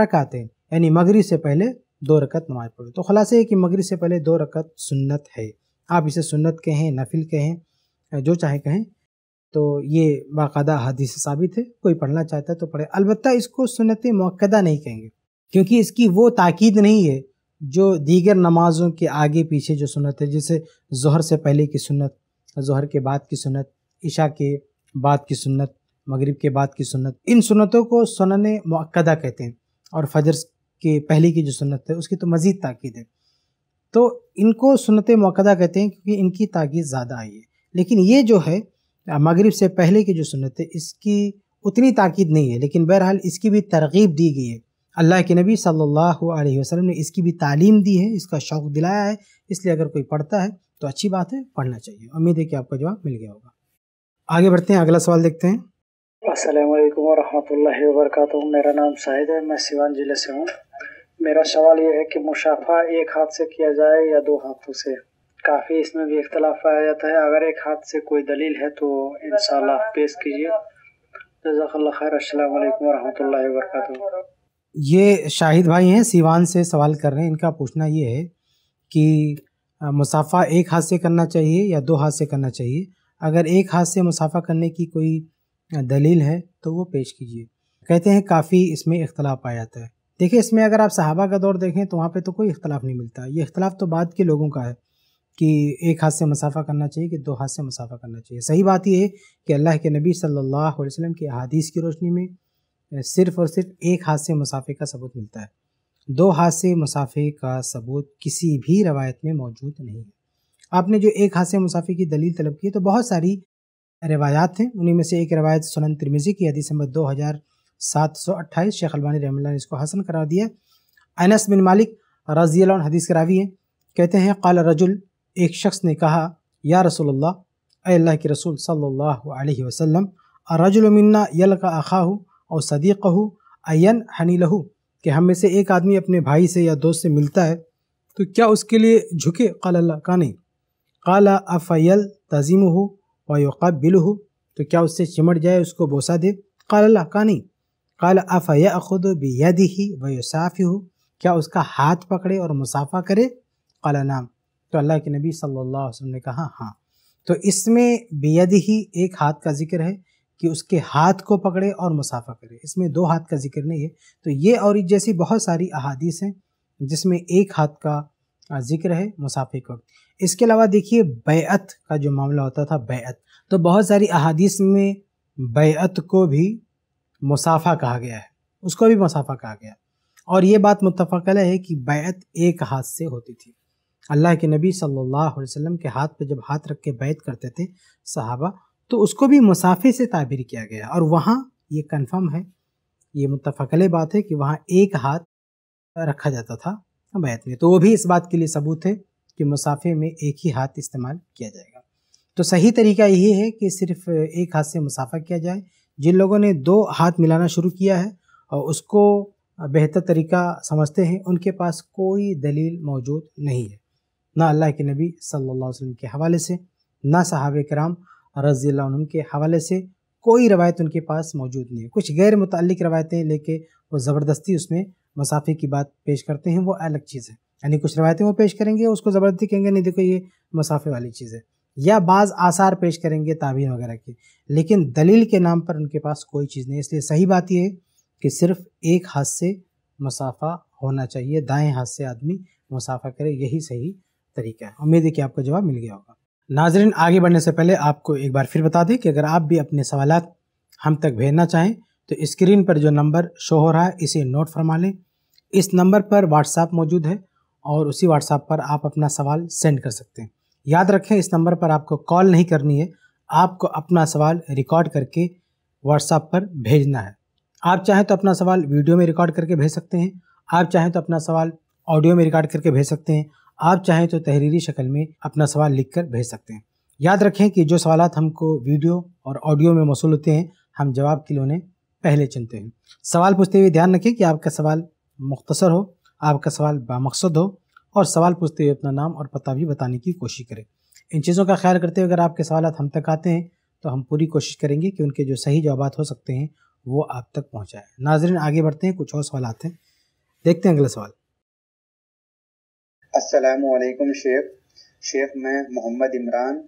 रकातई यानी मगरी से पहले दो रकत नमाज पढ़ो तो खुलासा है कि मगरी से पहले दो रकत सुन्नत है आप इसे सुन्नत कहें नफिल कहें जो चाहे कहें तो ये बाकायदा हदीस साबित है कोई पढ़ना चाहता है तो पढ़े अलबत्त इसको सुनत मौक़दा नहीं कहेंगे क्योंकि इसकी वो ताक़द नहीं है जो दीगर नमाज़ों के आगे पीछे जो सुनत है जैसे जहर से पहले की सुनत जहर के बाद की सुनत ईशा के बाद की सुनत मगरिब के बाद की सुनत इन सुनतों को सुनने मक्दा कहते हैं और फजर के पहले की जो सुनत है उसकी तो मज़ीद ताक़द है तो इनको सुनत मौकदा कहते हैं क्योंकि इनकी ताकीद ज़्यादा आई है लेकिन ये जो है मगरब से पहले की जो सुनत है इसकी उतनी ताकीद नहीं है लेकिन बहरहाल इसकी भी तरगीब दी गई है अल्लाह के नबी सल्लल्लाहु अलैहि वसल्लम ने इसकी भी तालीम दी है इसका शौक़ दिलाया है इसलिए अगर कोई पढ़ता है तो अच्छी बात है पढ़ना चाहिए उम्मीद है कि आपका जवाब मिल गया होगा आगे बढ़ते हैं अगला सवाल देखते हैं असल वरहमल वरक मेरा नाम शाहिद है मैं सिवान ज़िले से हूँ मेरा सवाल यह है कि मुसाफा एक हाथ से किया जाए या दो हाथों से काफ़ी इसमें भी इख्तलाफ पाया जाता है अगर एक हाथ से कोई दलील है तो इन पेश कीजिए खैर अल्लाम ये शाहिद भाई हैं सिवान से सवाल कर रहे हैं इनका पूछना ये है कि मुसाफा एक हाथ से करना चाहिए या दो हाथ से करना चाहिए अगर एक हाथ से मुसाफा करने की कोई दलील है तो वो पेश कीजिए कहते हैं काफ़ी इसमें इख्तलाफ आ जाता है देखिए इसमें अगर आप सहाबा का दौर देखें तो वहाँ पे तो कोई इख्तलाफ नहीं मिलता ये इख्तलाफ तो बाद के लोगों का है कि एक हाथ से मुसाफा करना चाहिए कि दो हाथ से मुसाफा करना चाहिए सही बात यह है कि अल्लाह के नबी सल्लल्लाहु अलैहि वसल्लम की अहादीस की रोशनी में सिर्फ़ और सिर्फ एक हाथ से मुसाफे का सबूत मिलता है दो हाथ से मुसाफे का सबूत किसी भी रवायत में मौजूद नहीं है आपने जो एक हाथ से मुसाफे की दलील तलब की है तो बहुत सारी रवायात हैं उन्हीं में से एक रवायत सुनन तिरमिज़ी की हदीस नंबर दो हज़ार सात सौ अट्ठाईस शेख अलबानी रहमल्ला ने इसको हसन करार दिया अनस बिन मालिक रजी हदीस के रावी हैं कहते हैं कल रजुल एक शख्स ने कहा या रसोल्ला अल्लाह के रसूल सल्ला अलैहि वसल्लम यल का अखाहू और सदीक़ हो अन हनी लहू कि हम में से एक आदमी अपने भाई से या दोस्त से मिलता है तो क्या उसके लिए झुके कल अल्लाह का नहीं काला अफ़ैल तज़ीम हो वायुक़ाबिल हो तो क्या उससे चिमट जाए उसको बोसा दे कल अल्लाह का नहीं कल अफ़ यद बेद ही वसाफ़ी हो क्या उसका हाथ पकड़े और मुसाफ़ा करे कल नाम तो अल्लाह के नबी सल्लल्लाहु अलैहि वसल्लम ने कहा हाँ तो इसमें बेद ही एक हाथ का जिक्र है कि उसके हाथ को पकड़े और मुसाफ़ा करे इसमें दो हाथ का जिक्र नहीं है तो ये और जैसी बहुत सारी अहादीस हैं जिसमें एक हाथ का जिक्र है मुसाफे को इसके अलावा देखिए बैत का जो मामला होता था बैत तो बहुत सारी अहादीस में बैत को भी मुसाफा कहा गया है उसको भी मुसाफा कहा गया और ये बात मुतफ़ल है कि बैत एक हाथ से होती थी अल्लाह के नबी सल्लल्लाहु अलैहि वसल्लम के हाथ पर जब हाथ रख के बैत करते थे सहाबा तो उसको भी मुसाफे से ताबिर किया गया और वहाँ ये कन्फर्म है ये मुतफ़ल बात है कि वहाँ एक हाथ रखा जाता था बैत में तो वो भी इस बात के लिए सबूत है कि मुसाफे में एक ही हाथ इस्तेमाल किया जाएगा तो सही तरीका यही है कि सिर्फ एक हाथ से मुसाफा किया जाए जिन लोगों ने दो हाथ मिलाना शुरू किया है और उसको बेहतर तरीका समझते हैं उनके पास कोई दलील मौजूद नहीं है ना अल्लाह के नबी सल्लल्लाहु अलैहि वसल्लम के हवाले से ना साहब कराम रज़ी के हवाले से कोई रवायत उनके पास मौजूद नहीं है कुछ गैर मुतल रवायतें लेके वो ज़बरदस्ती उसमें मसाफे की बात पेश करते हैं वो अलग चीज़ है यानी कुछ रवायतें वो पेश करेंगे उसको ज़बरदस्ती कहेंगे नहीं देखो ये मसाफे वाली चीज़ है या बाज़ आसार पेश करेंगे ताबीर वगैरह की लेकिन दलील के नाम पर उनके पास कोई चीज़ नहीं इसलिए सही बात यह है कि सिर्फ एक हाथ से मुसाफा होना चाहिए दाएं हाथ से आदमी मुसाफा करे यही सही तरीका है उम्मीद है कि आपको जवाब मिल गया होगा नाजरीन आगे बढ़ने से पहले आपको एक बार फिर बता दें कि अगर आप भी अपने सवाल हम तक भेजना चाहें तो स्क्रीन पर जो नंबर शो हो रहा है इसे नोट फरमा लें इस नंबर पर व्हाट्सएप मौजूद है और उसी व्हाट्सएप पर आप अपना सवाल सेंड कर सकते हैं याद रखें इस नंबर पर आपको कॉल नहीं करनी है आपको अपना सवाल रिकॉर्ड करके व्हाट्सएप पर भेजना है आप चाहें तो अपना सवाल वीडियो में रिकॉर्ड करके भेज सकते हैं आप चाहें तो अपना सवाल ऑडियो में रिकॉर्ड करके भेज सकते हैं आप चाहें तो तहरीरी शक्ल में अपना सवाल लिख कर भेज सकते हैं याद रखें कि जो सवाल हमको वीडियो और ऑडियो में मौसूल होते हैं हम जवाब के लिए उन्हें पहले चुनते हैं सवाल पूछते हुए ध्यान रखें कि आपका सवाल मुख्तसर हो आपका सवाल बामकसद हो और सवाल पूछते हुए अपना नाम और पता भी बताने की कोशिश करें इन चीज़ों का ख्याल करते हुए अगर आपके सवाल हम तक आते हैं तो हम पूरी कोशिश करेंगे कि उनके जो सही जवाब हो सकते हैं वो आप तक पहुँचाएँ नाजरन आगे बढ़ते हैं कुछ और सवाल आते हैं देखते हैं अगला सवाल
असलकुम शेख शेख मैं मोहम्मद इमरान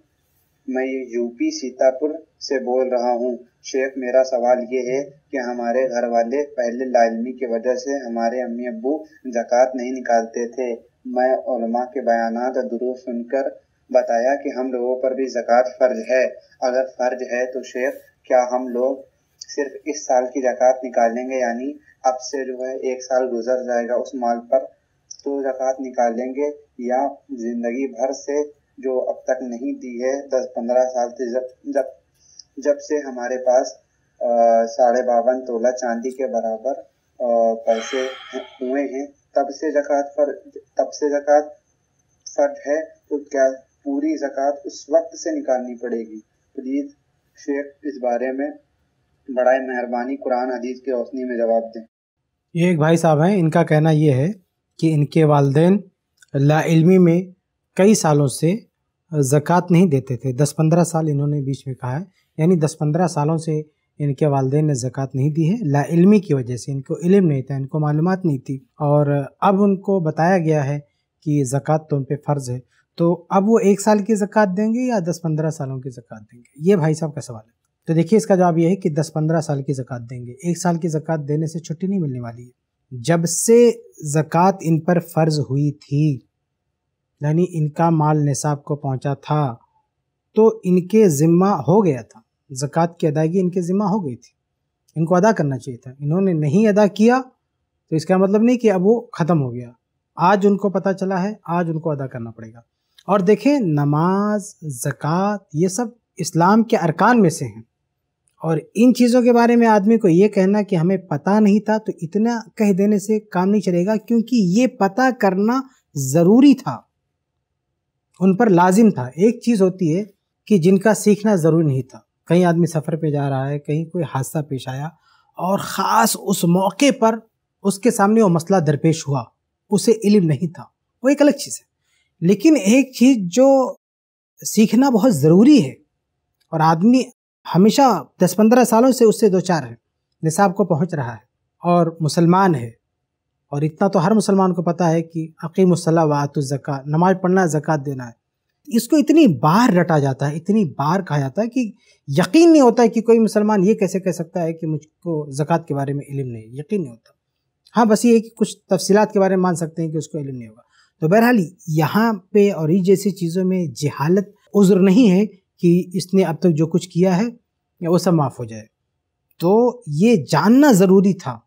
मैं यूपी सीतापुर से बोल रहा हूँ शेख मेरा सवाल ये है कि हमारे घर वाले पहले लालमी की वजह से हमारे अम्मी अबू जक़ात नहीं निकालते थे मैं उलमा के बयान दुरुस्त सुनकर बताया कि हम लोगों पर भी जक़ात फ़र्ज है अगर फ़र्ज है तो शेख क्या हम लोग सिर्फ इस साल की जक़ात निकालेंगे यानी अब से जो है एक साल गुजर जाएगा उस माल पर तो ज़क़़त निकालेंगे या ज़िंदगी भर से जो अब तक नहीं दी है दस पंद्रह साल से जब जब जब से हमारे पास साढ़े बावन तोला चांदी के बराबर आ, पैसे हुए हैं तब से जक़ात पर तब से जक़ात फर्ज है तो क्या पूरी जक़ात उस वक्त से निकालनी पड़ेगी प्लीज़ शेख इस बारे में बड़ा मेहरबानी कुरान हदीस की रोशनी में जवाब दें
ये एक भाई साहब हैं इनका कहना ये है कि इनके वालदेन लाइल्मी में कई सालों से ज़क़़त नहीं देते थे दस पंद्रह साल इन्होंने बीच में कहा है यानी दस पंद्रह सालों से इनके वालदे ने ज़क़़त नहीं दी है लाइलमी की वजह से इनको इल्म नहीं था इनको मालूम नहीं थी और अब उनको बताया गया है कि ज़क़़त तो उन पर फ़र्ज़ है तो अब वो एक साल की ज़क़़त देंगे या दस पंद्रह सालों की ज़क़़त देंगे ये भाई साहब का सवाल है तो देखिए इसका जवाब यह है कि दस पंद्रह साल की ज़क़़त देंगे एक साल की ज़क़़त देने से छुट्टी नहीं मिलने वाली है जब से ज़क़़त इन पर फ़र्ज़ हुई थी यानी इनका माल निसाब को पहुंचा था तो इनके ज़िम्मा हो गया था ज़क़़त की अदायगी इनके ज़िम्मा हो गई थी इनको अदा करना चाहिए था इन्होंने नहीं अदा किया तो इसका मतलब नहीं कि अब वो ख़त्म हो गया आज उनको पता चला है आज उनको अदा करना पड़ेगा और देखें नमाज ज़क़़त ये सब इस्लाम के अरकान में से हैं और इन चीज़ों के बारे में आदमी को ये कहना कि हमें पता नहीं था तो इतना कह देने से काम नहीं चलेगा क्योंकि ये पता करना ज़रूरी था उन पर लाजिम था एक चीज़ होती है कि जिनका सीखना ज़रूरी नहीं था कहीं आदमी सफ़र पे जा रहा है कहीं कोई हादसा पेश आया और ख़ास उस मौके पर उसके सामने वो मसला दरपेश हुआ उसे इल्म नहीं था वो एक अलग चीज़ है लेकिन एक चीज़ जो सीखना बहुत ज़रूरी है और आदमी हमेशा दस पंद्रह सालों से उससे दो चार है निसाब को पहुंच रहा है और मुसलमान है और इतना तो हर मुसलमान को पता है कि अकीम अकीमसला वातुज़क़ा नमाज़ पढ़ना ज़क़ात देना है इसको इतनी बार रटा जाता है इतनी बार कहा जाता है कि यकीन नहीं होता है कि कोई मुसलमान ये कैसे कह सकता है कि मुझको ज़क़़त के बारे में इलम नहीं है यकीन नहीं होता हाँ बस ये है कि कुछ तफसीलात के बारे में मान सकते हैं कि उसको इलम नहीं होगा तो बहरहाल यहाँ पे और ये जैसी चीज़ों में जहालत उज्र नहीं है कि इसने अब तक जो कुछ किया है वो सब माफ़ हो जाए तो ये जानना ज़रूरी था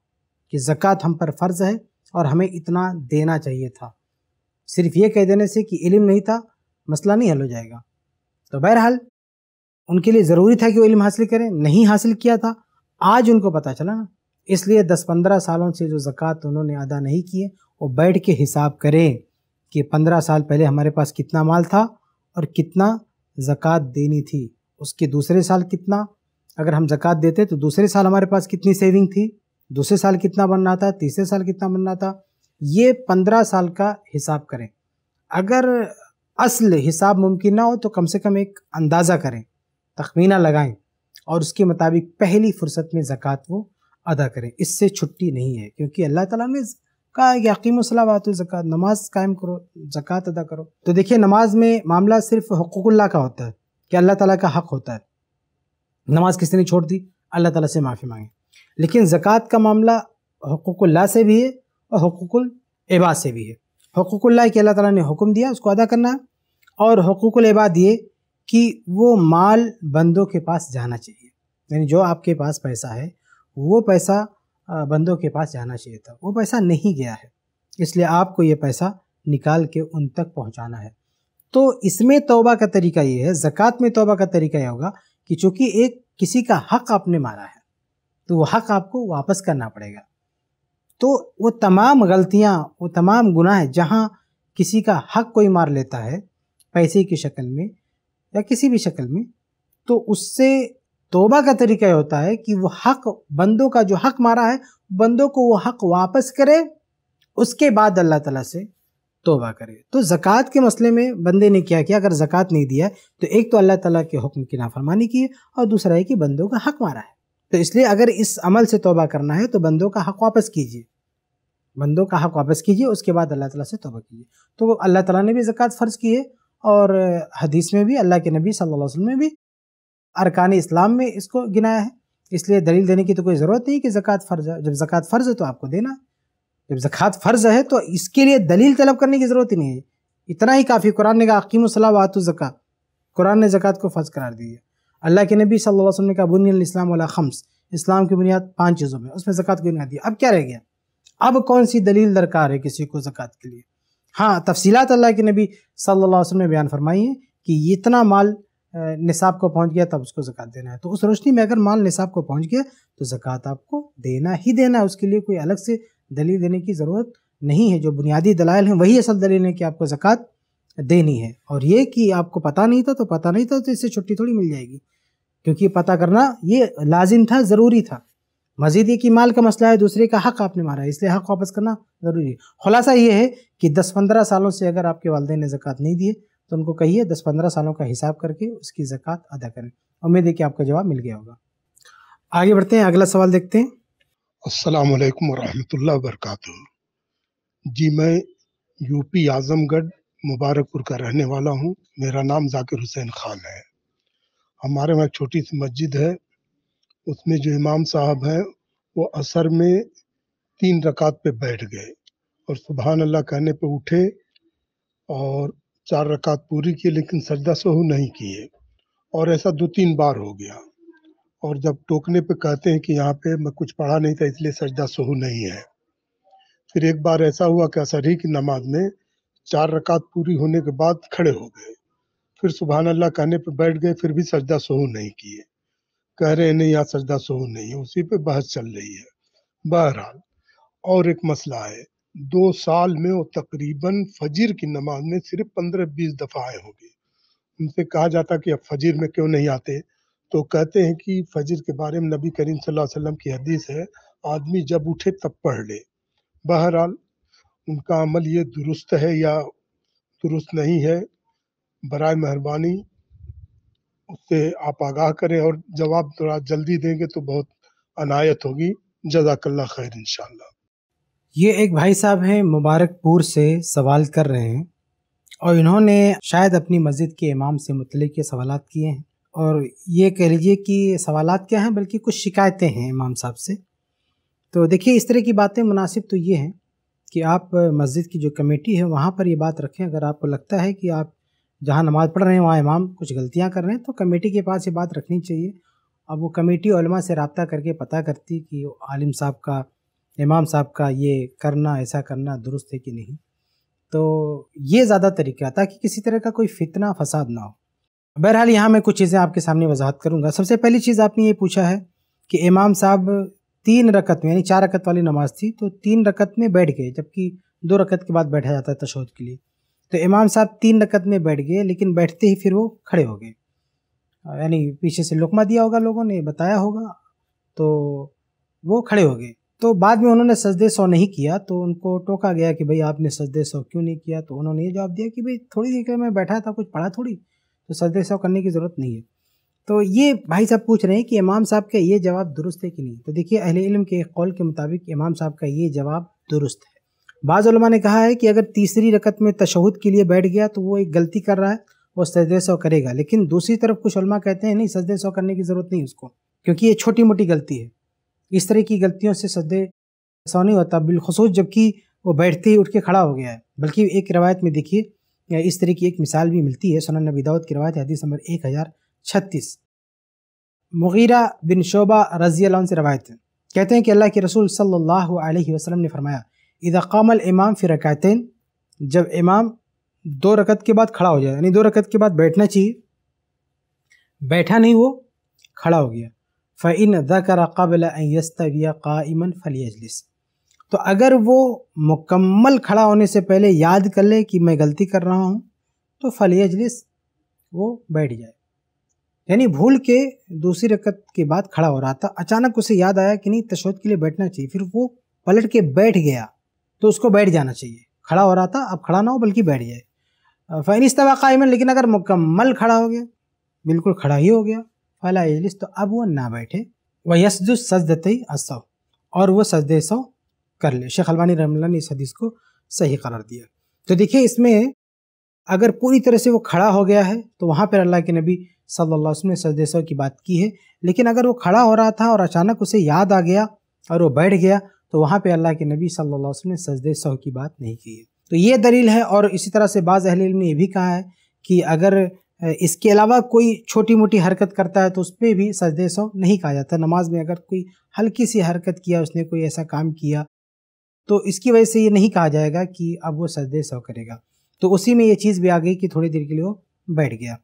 कि ज़क़़त हम पर फ़र्ज़ है और हमें इतना देना चाहिए था सिर्फ ये कह देने से कि इलम नहीं था मसला नहीं हल हो जाएगा तो बहरहाल उनके लिए ज़रूरी था कि वो इल्म हासिल करें नहीं हासिल किया था आज उनको पता चला ना इसलिए दस पंद्रह सालों से जो ज़क़़त उन्होंने अदा नहीं किए वो बैठ के हिसाब करें कि पंद्रह साल पहले हमारे पास कितना माल था और कितना ज़क़़त देनी थी उसके दूसरे साल कितना अगर हम ज़क़़त देते तो दूसरे साल हमारे पास कितनी सेविंग थी दूसरे साल कितना बन रहा था तीसरे साल कितना बन रहा था ये पंद्रह साल का हिसाब करें अगर असल हिसाब मुमकिन ना हो तो कम से कम एक अंदाज़ा करें तखमीना लगाएं और उसके मुताबिक पहली फुर्सत में ज़क़़त वो अदा करें इससे छुट्टी नहीं है क्योंकि अल्लाह ताला ने कहा है कि अकीम सलावात ज़क़़त नमाज कायम करो ज़क़़त अदा करो तो देखिए नमाज में मामला सिर्फ हकूक़ल्ला का होता है कि अल्लाह ताला का हक़ होता है नमाज किसी ने छोड़ दी अल्लाह ताला से माफ़ी मांगे लेकिन ज़क़़त का मामला हकूक़ल्ला से भी है और हकूक़ुल एबा से भी है हकूक़ल्ला के अल्लाह ताला ने हुक्म दिया उसको अदा करना है और हकूक़ इबाद ये कि वो माल बंदों के पास जाना चाहिए यानी जो आपके पास पैसा है वो पैसा बंदों के पास जाना चाहिए था वो पैसा नहीं गया है इसलिए आपको ये पैसा निकाल के उन तक पहुंचाना है तो इसमें तोबा का तरीका ये है ज़क़़त में तोबा का तरीका ये होगा कि चूँकि एक किसी का हक़ आपने मारा है तो वह हक़ आपको वापस करना पड़ेगा तो वो तमाम गलतियाँ वो तमाम गुनाह जहाँ किसी का हक़ कोई मार लेता है पैसे की शक्ल में या किसी भी शक्ल में तो उससे तोबा का तरीका यह होता है कि वो हक बंदों का जो हक मारा है बंदों को वो हक वापस करे उसके बाद अल्लाह ताला से तोबा करे तो ज़क़़त के मसले में बंदे ने क्या किया अगर ज़क़़त नहीं दिया तो एक तो अल्लाह ताला के हुक्म की नाफरमानी की है और दूसरा है कि बंदों का हक मारा है तो इसलिए अगर इस अमल से तोबा करना है तो बंदों का हक वापस कीजिए बंदों का हक वापस कीजिए उसके बाद अल्लाह ताला से तोबा कीजिए तो अल्लाह ताला ने भी ज़क़़त फ़र्ज़ की है और हदीस में भी अल्लाह के नबी सल्लल्लाहु अलैहि वसल्लम में भी अरकान इस्लाम में इसको गिनाया है इसलिए दलील देने की तो कोई ज़रूरत नहीं कि ज़क़़त फ़र्ज़ है जब ज़क़़त फ़र्ज़ है तो आपको देना जब ज़क़़त फ़र्ज़ है तो इसके लिए दलील तलब करने की ज़रूरत ही नहीं है इतना ही काफ़ी कुरान ने कहा अकीमसला वातु ज़क़़त कुरान ने ज़क़़त को फ़र्ज़ करार दिया अल्लाह के नबी सल वसम ने कहा बुनियाल वाला खम्स इस्लाम की बुनियाद पाँच चीज़ों में उसमें ज़क़़त को गिना दिया अब क्या रह गया अब कौन सी दलील दरकार है किसी को ज़क़़त के लिए हाँ तफसीत अल्लाह के नबी सल्लल्लाहु अलैहि वसल्लम ने बयान फरमाई है कि इतना माल निसाब को पहुंच गया तब उसको ज़क़ात देना है तो उस रोशनी में अगर माल निसाब को पहुंच गया तो ज़क़ात आपको देना ही देना है उसके लिए कोई अलग से दलील देने की ज़रूरत नहीं है जो बुनियादी दलाल हैं वही असल दलील है कि आपको ज़क़ात देनी है और ये कि आपको पता नहीं था तो पता नहीं था तो इससे छुट्टी थोड़ी मिल जाएगी क्योंकि पता करना ये लाजिम था ज़रूरी था मजीद ये कि माल का मसला है दूसरे का हक आपने मारा है इसलिए हक वापस करना ज़रूरी है खुलासा ये है कि दस पंद्रह सालों से अगर आपके वालदे ने ज़क़़त नहीं दिए तो उनको कहिए दस पंद्रह सालों का हिसाब करके उसकी ज़क़़त अदा करें उम्मीद है कि आपका जवाब मिल गया होगा आगे बढ़ते हैं अगला सवाल देखते हैं
असल वालेकुम वरक जी मैं यूपी आजमगढ़ मुबारकपुर का रहने वाला हूँ मेरा नाम जाकिर हुसैन खान है हमारे वहाँ छोटी सी मस्जिद है उसमें जो इमाम साहब हैं वो असर में तीन रकात पे बैठ गए और सुबह अल्लाह कहने पे उठे और चार रकात पूरी किए लेकिन सजदा सहू नहीं किए और ऐसा दो तीन बार हो गया और जब टोकने पे कहते हैं कि यहाँ पे मैं कुछ पढ़ा नहीं था इसलिए सजदा सहू नहीं है फिर एक बार ऐसा हुआ कि ही की नमाज में चार रकात पूरी होने के बाद खड़े हो गए फिर सुबहान अल्लाह कहने पर बैठ गए फिर भी सजदा सहू नहीं किए कह रहे हैं नहीं यहाँ सजदा सो नहीं है उसी पे बहस चल रही है बहरहाल और एक मसला है दो साल में वो तकरीबन फजर की नमाज में सिर्फ पंद्रह बीस दफ़ा आए होंगे उनसे कहा जाता कि अब फजर में क्यों नहीं आते तो कहते हैं कि फजर के बारे में नबी करीम सल्लल्लाहु अलैहि वसल्लम की हदीस है आदमी जब उठे तब पढ़ ले बहरहाल उनका अमल ये दुरुस्त है या दुरुस्त नहीं है बर मेहरबानी उससे आप आगाह करें और जवाब थोड़ा जल्दी देंगे तो बहुत अनायत होगी जजाकल्ला खैर इन
ये एक भाई साहब हैं मुबारकपुर से सवाल कर रहे हैं और इन्होंने शायद अपनी मस्जिद के इमाम से मुतलिक ये सवाल किए हैं और ये कह लीजिए कि सवाल क्या हैं बल्कि कुछ शिकायतें हैं इमाम साहब से तो देखिए इस तरह की बातें मुनासिब तो ये हैं कि आप मस्जिद की जो कमेटी है वहाँ पर ये बात रखें अगर आपको लगता है कि आप जहाँ नमाज़ पढ़ रहे हैं वहाँ इमाम कुछ गलतियाँ कर रहे हैं तो कमेटी के पास ये बात रखनी चाहिए अब वो कमेटी उलमा से रबता करके पता करती कि आलिम साहब का इमाम साहब का ये करना ऐसा करना दुरुस्त है कि नहीं तो ये ज़्यादा तरीका ताकि किसी तरह का कोई फितना फसाद ना हो बहरहाल यहाँ मैं कुछ चीज़ें आपके सामने वजाहत करूँगा सबसे पहली चीज़ आपने ये पूछा है कि इमाम साहब तीन रकत में यानी चार रकत वाली नमाज थी तो तीन रकत में बैठ गए जबकि दो रकत के बाद बैठा जाता है तशहद के लिए तो इमाम साहब तीन रकत में बैठ गए लेकिन बैठते ही फिर वो खड़े हो गए यानी पीछे से लुकमा दिया होगा लोगों ने बताया होगा तो वो खड़े हो गए तो बाद में उन्होंने सजदे सौ नहीं किया तो उनको टोका गया कि भाई आपने सजदे सौ क्यों नहीं किया तो उन्होंने ये जवाब दिया कि भाई थोड़ी देर के मैं बैठा था कुछ पढ़ा थोड़ी तो सजदे सौ करने की ज़रूरत नहीं है तो ये भाई साहब पूछ रहे हैं कि इमाम साहब का ये जवाब दुरुस्त है कि नहीं तो देखिए अहले इल्म के कौल के मुताबिक इमाम साहब का ये जवाब दुरुस्त है बाज़ा ने कहा है कि अगर तीसरी रकत में तशहद के लिए बैठ गया तो वो एक गलती कर रहा है वो सजदे सौ करेगा लेकिन दूसरी तरफ कुछ उलमा कहते हैं नहीं सजदे सौ करने की ज़रूरत नहीं उसको क्योंकि ये छोटी मोटी गलती है इस तरह की गलतियों से सदे सौ नहीं होता बिलखसूस जबकि वो बैठते ही उठ के खड़ा हो गया है बल्कि एक रवायत में देखिए इस तरह की एक मिसाल भी मिलती है सोना नबी दाऊद की रवायत हदीस नंबर एक हज़ार छत्तीस मुगीरा बिन शोबा रजी से रवायत कहते हैं कि अल्लाह के रसूल सल्लल्लाहु अलैहि वसल्लम ने फरमाया इदा कामल इमाम फिर रकातन जब इमाम दो रकत के बाद खड़ा हो जाए यानी दो रकत के बाद बैठना चाहिए बैठा नहीं वो खड़ा हो गया फ़ैन दकर कबल यस्तविया कामन फली अजलिस तो अगर वो मुकम्मल खड़ा होने से पहले याद कर ले कि मैं गलती कर रहा हूँ तो फली अजलिस वो बैठ जाए यानी भूल के दूसरी रकत के बाद खड़ा हो रहा था अचानक उसे याद आया कि नहीं तशद के लिए बैठना चाहिए फिर वो पलट के बैठ गया तो उसको बैठ जाना चाहिए खड़ा हो रहा था अब खड़ा ना हो बल्कि बैठ जाए फ़ैनिस तवा कायम लेकिन अगर मुकम्मल खड़ा हो गया बिल्कुल खड़ा ही हो गया फला इजलिस तो अब वो ना बैठे वह यसजु ही असौ और वह सजद सौ कर ले शेख अलवानी रमला ने इस हदीस को सही करार दिया तो देखिए इसमें अगर पूरी तरह से वो खड़ा हो गया है तो वहाँ पर अल्लाह के नबी सल्ला अलैहि वसल्लम ने सौ की बात की है लेकिन अगर वो खड़ा हो रहा था और अचानक उसे याद आ गया और वो बैठ गया तो वहाँ पे अल्लाह के नबी सल्लल्लाहु अलैहि वसल्लम ने सजदे सौ की बात नहीं की है तो ये दलील है और इसी तरह से बाज़ अहल ने यह भी कहा है कि अगर इसके अलावा कोई छोटी मोटी हरकत करता है तो उस पर भी सजदे सौ नहीं कहा जाता नमाज में अगर कोई हल्की सी हरकत किया उसने कोई ऐसा काम किया तो इसकी वजह से ये नहीं कहा जाएगा कि अब वो सजदे सौ करेगा तो उसी में ये चीज़ भी आ गई कि थोड़ी देर के लिए वो बैठ गया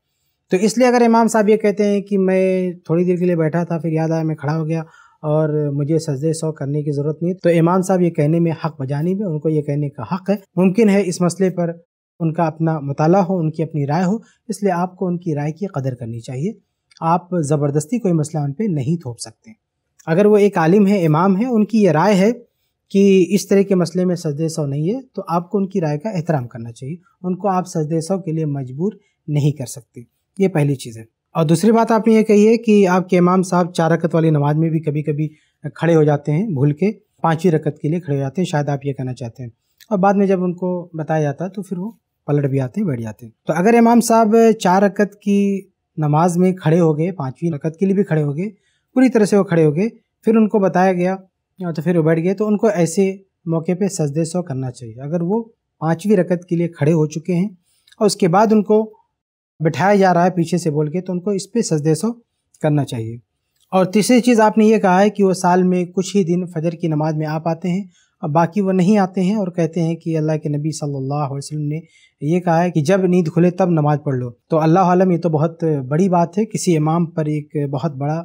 तो इसलिए अगर इमाम साहब ये कहते हैं कि मैं थोड़ी देर के लिए बैठा था फिर याद आया मैं खड़ा हो गया और मुझे सजदे सौ करने की ज़रूरत नहीं तो इमाम साहब ये कहने में हक बजानी में उनको ये कहने का हक है मुमकिन है इस मसले पर उनका अपना मताल हो उनकी अपनी राय हो इसलिए आपको उनकी राय की कदर करनी चाहिए आप ज़बरदस्ती कोई मसला उन पर नहीं थोप सकते अगर वो एक आलिम है इमाम है उनकी ये राय है कि इस तरह के मसले में सजदे सौ नहीं है तो आपको उनकी राय का एहतराम करना चाहिए उनको आप सजदे सौ के लिए मजबूर नहीं कर सकते ये पहली चीज़ है और दूसरी बात आपने ये कही है कि आपके इमाम साहब चार रकत वाली नमाज में भी कभी कभी खड़े हो जाते हैं भूल के पाँचवीं रकत के लिए खड़े हो जाते हैं शायद आप ये कहना चाहते हैं और बाद में जब उनको बताया जाता है तो फिर वो पलट भी आते हैं बैठ जाते हैं तो अगर इमाम साहब चार रकत की नमाज में खड़े हो गए पाँचवीं रकत के लिए भी खड़े हो गए पूरी तरह से वो खड़े हो गए फिर उनको बताया गया तो फिर वो बैठ गए तो उनको ऐसे मौके पर सजदे सौ करना चाहिए अगर वो पाँचवीं रकत के लिए खड़े हो चुके हैं और उसके बाद उनको बैठाया जा रहा है पीछे से बोल के तो उनको इस पर सजदेसो करना चाहिए और तीसरी चीज़ आपने ये कहा है कि वो साल में कुछ ही दिन फजर की नमाज़ में आ पाते हैं और बाकी वो नहीं आते हैं और कहते हैं कि अल्लाह के नबी सल्लल्लाहु अलैहि वसल्लम ने ये कहा है कि जब नींद खुले तब नमाज़ पढ़ लो तो अल्लाह आलम ये तो बहुत बड़ी बात है किसी इमाम पर एक बहुत बड़ा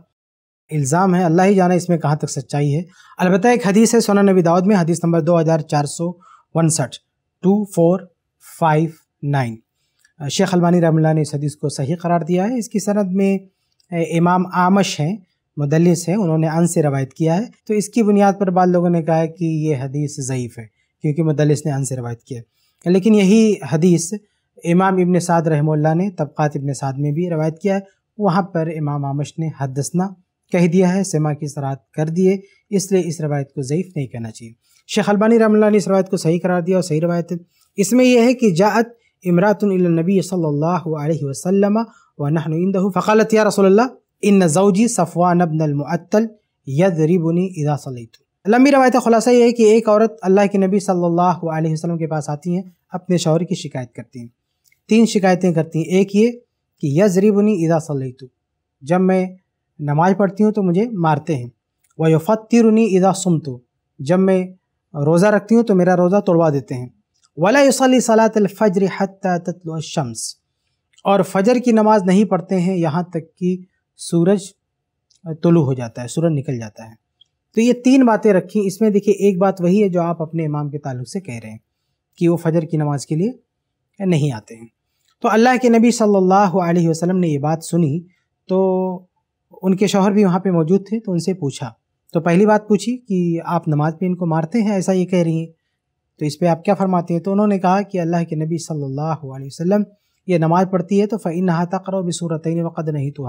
इल्ज़ाम है अल्लाह ही जाने इसमें कहाँ तक सच्चाई है अलबत् एक हदीस है सोना नबी दाऊद में हदीस नंबर दो हज़ार चार सौ उनसठ two four five nine Sheikh Albani रमला ने इस हदीस को सही करार दिया है इसकी सनद में इमाम आमश हैं मुदलिस हैं उन्होंने अन से रवायत किया है तो इसकी बुनियाद पर बाद लोगों ने कहा है कि ये हदीस ज़यीफ़ है क्योंकि मुदलिस ने अन से रवायत किया लेकिन यही हदीस इमाम इबन साद रहमल्ला ने तबक़ात इबन साद में भी रवायत किया है वहाँ पर इमाम आमश ने हदसना कह दिया है सिमा की सरात कर दिए इसलिए इस रवायत को ज़यीफ़ नहीं कहना चाहिए शेख अलबानी रहमल्ला ने इस रवायत को सही करार दिया और सही रवायत है इसमें यह है कि जात इमरातनबी सल्ला वसलम वनहन इंदह फ़ालत या रसोल्ला इन जौजी सफ़वान अबनमअतल यद रिबनी इदा सलीत लंबी रवायत खुलासा यह है कि एक औरत अल्लाह के नबी सल्लल्लाहु अलैहि वसल्लम के पास आती हैं अपने शौहर की शिकायत करती हैं तीन शिकायतें करती हैं एक ये कि यजरिबनी इदा सलीतु जब मैं नमाज पढ़ती हूँ तो मुझे मारते हैं व यफ़तरनी इदा सुमतो जब मैं रोज़ा रखती हूँ तो मेरा रोज़ा तोड़वा देते हैं वला यसली सलात फ़जर हतलशम्स और फजर की नमाज़ नहीं पढ़ते हैं यहाँ तक कि सूरज तुलू हो जाता है सूरज निकल जाता है तो ये तीन बातें रखी इसमें देखिए एक बात वही है जो आप अपने इमाम के ताल्लुक से कह रहे हैं कि वो फजर की नमाज़ के लिए नहीं आते हैं तो अल्लाह के नबी सल्लल्लाहु अलैहि वसल्लम ने ये बात सुनी तो उनके शौहर भी वहाँ पे मौजूद थे तो उनसे पूछा तो पहली बात पूछी कि आप नमाज पे इनको मारते हैं ऐसा ये कह रही हैं तो इस पर आप क्या फरमाते हैं तो उन्होंने कहा कि अल्लाह के नबी सल्लल्लाहु अलैहि वसल्लम ये नमाज़ पढ़ती है तो फ़ैन नहाता करो भी सूरत वक़द नहीं तो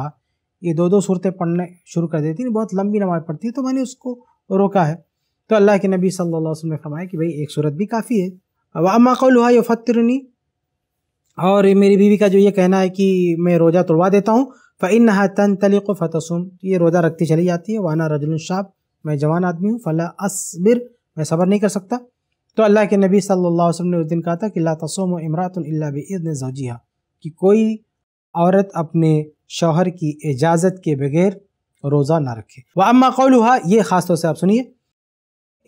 ये दो दो सूरतें पढ़ने शुरू कर देती हैं बहुत लंबी नमाज़ पढ़ती है तो मैंने उसको रोका है तो अल्लाह के नबी सल्ला अलैहि ने फरमाया कि भाई एक सूरत भी काफ़ी है अब अम्मा कौल यो फ़तरनी और मेरी बीवी का जो ये कहना है कि मैं रोज़ा तोड़वा देता हूँ फ़ैन नहा तन तलीक़ फ़तसुम ये रोज़ा रखती चली जाती है वाना रजुल शाह मैं जवान आदमी हूँ फ़ला असबिर मैं सबर नहीं कर सकता तो अल्लाह के नबी सल्लल्लाहु अलैहि वसल्लम ने उस दिन कहा था कि ला तसोम इमरातन जौजिया कि कोई औरत अपने शौहर की इजाज़त के बगैर रोज़ा ना रखे व अम्मा कौलुहा ये ख़ास तौर से आप सुनिए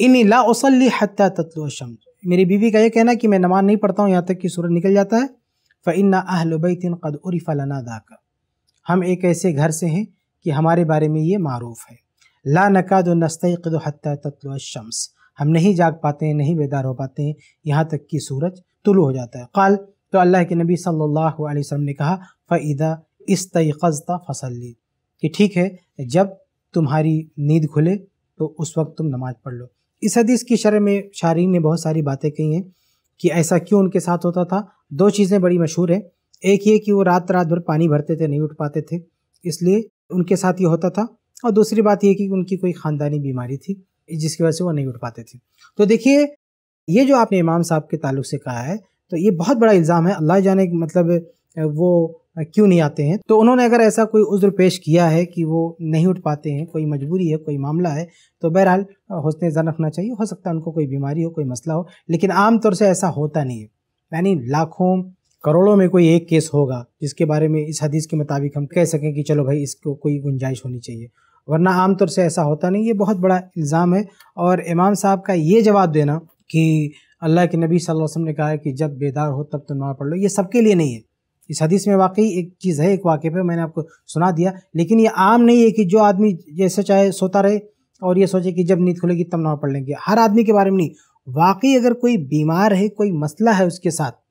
इन लाउसली हत्या तत्लशम मेरी बीवी का ये कहना कि मैं नमाज़ नहीं पढ़ता हूँ यहाँ तक कि सूरज निकल जाता है फ़िन अहलबैतिन कद उर्फ़लना दाका हम एक ऐसे घर से हैं कि हमारे बारे में ये मरूफ़ है ला नकाद नस्तकद हत्या शम्स हम नहीं जाग पाते हैं नहीं बेदार हो पाते हैं यहाँ तक कि सूरज तुलू हो जाता है कल तो अल्लाह के नबी सल्लल्लाहु अलैहि वसल्लम ने कहा फ़ैदा इस फसल ली कि ठीक है जब तुम्हारी नींद खुले तो उस वक्त तुम नमाज़ पढ़ लो इस हदीस की शरह में शारीन ने बहुत सारी बातें कही हैं कि ऐसा क्यों उनके साथ होता था दो चीज़ें बड़ी मशहूर हैं एक ये कि वो रात रात भर पानी भरते थे नहीं उठ पाते थे इसलिए उनके साथ ये होता था और दूसरी बात यह कि उनकी कोई ख़ानदानी बीमारी थी जिसकी वजह से वो नहीं उठ पाते थे तो देखिए ये जो आपने इमाम साहब के ताल्लुक से कहा है तो ये बहुत बड़ा इल्ज़ाम है अल्लाह जाने मतलब वो क्यों नहीं आते हैं तो उन्होंने अगर ऐसा कोई उज्र पेश किया है कि वो नहीं उठ पाते हैं कोई मजबूरी है कोई मामला है तो बहरहाल हौसले जन रखना चाहिए हो सकता है उनको कोई बीमारी हो कोई मसला हो लेकिन आम तौर से ऐसा होता नहीं है यानी लाखों करोड़ों में कोई एक केस होगा जिसके बारे में इस हदीस के मुताबिक हम कह सकें कि चलो भाई इसको कोई गुंजाइश होनी चाहिए वरना आमतौर से ऐसा होता नहीं ये बहुत बड़ा इल्ज़ाम है और इमाम साहब का ये जवाब देना कि अल्लाह के नबी सल्लल्लाहु अलैहि वसल्लम ने कहा है कि जब बेदार हो तब तो नमाज पढ़ लो ये सबके लिए नहीं है इस हदीस में वाकई एक चीज़ है एक वाक़े पे मैंने आपको सुना दिया लेकिन ये आम नहीं है कि जो आदमी जैसे चाहे सोता रहे और ये सोचे कि जब नींद खुलेगी तब नमाज पढ़ लेंगे हर आदमी के बारे में नहीं वाकई अगर कोई बीमार है कोई मसला है उसके साथ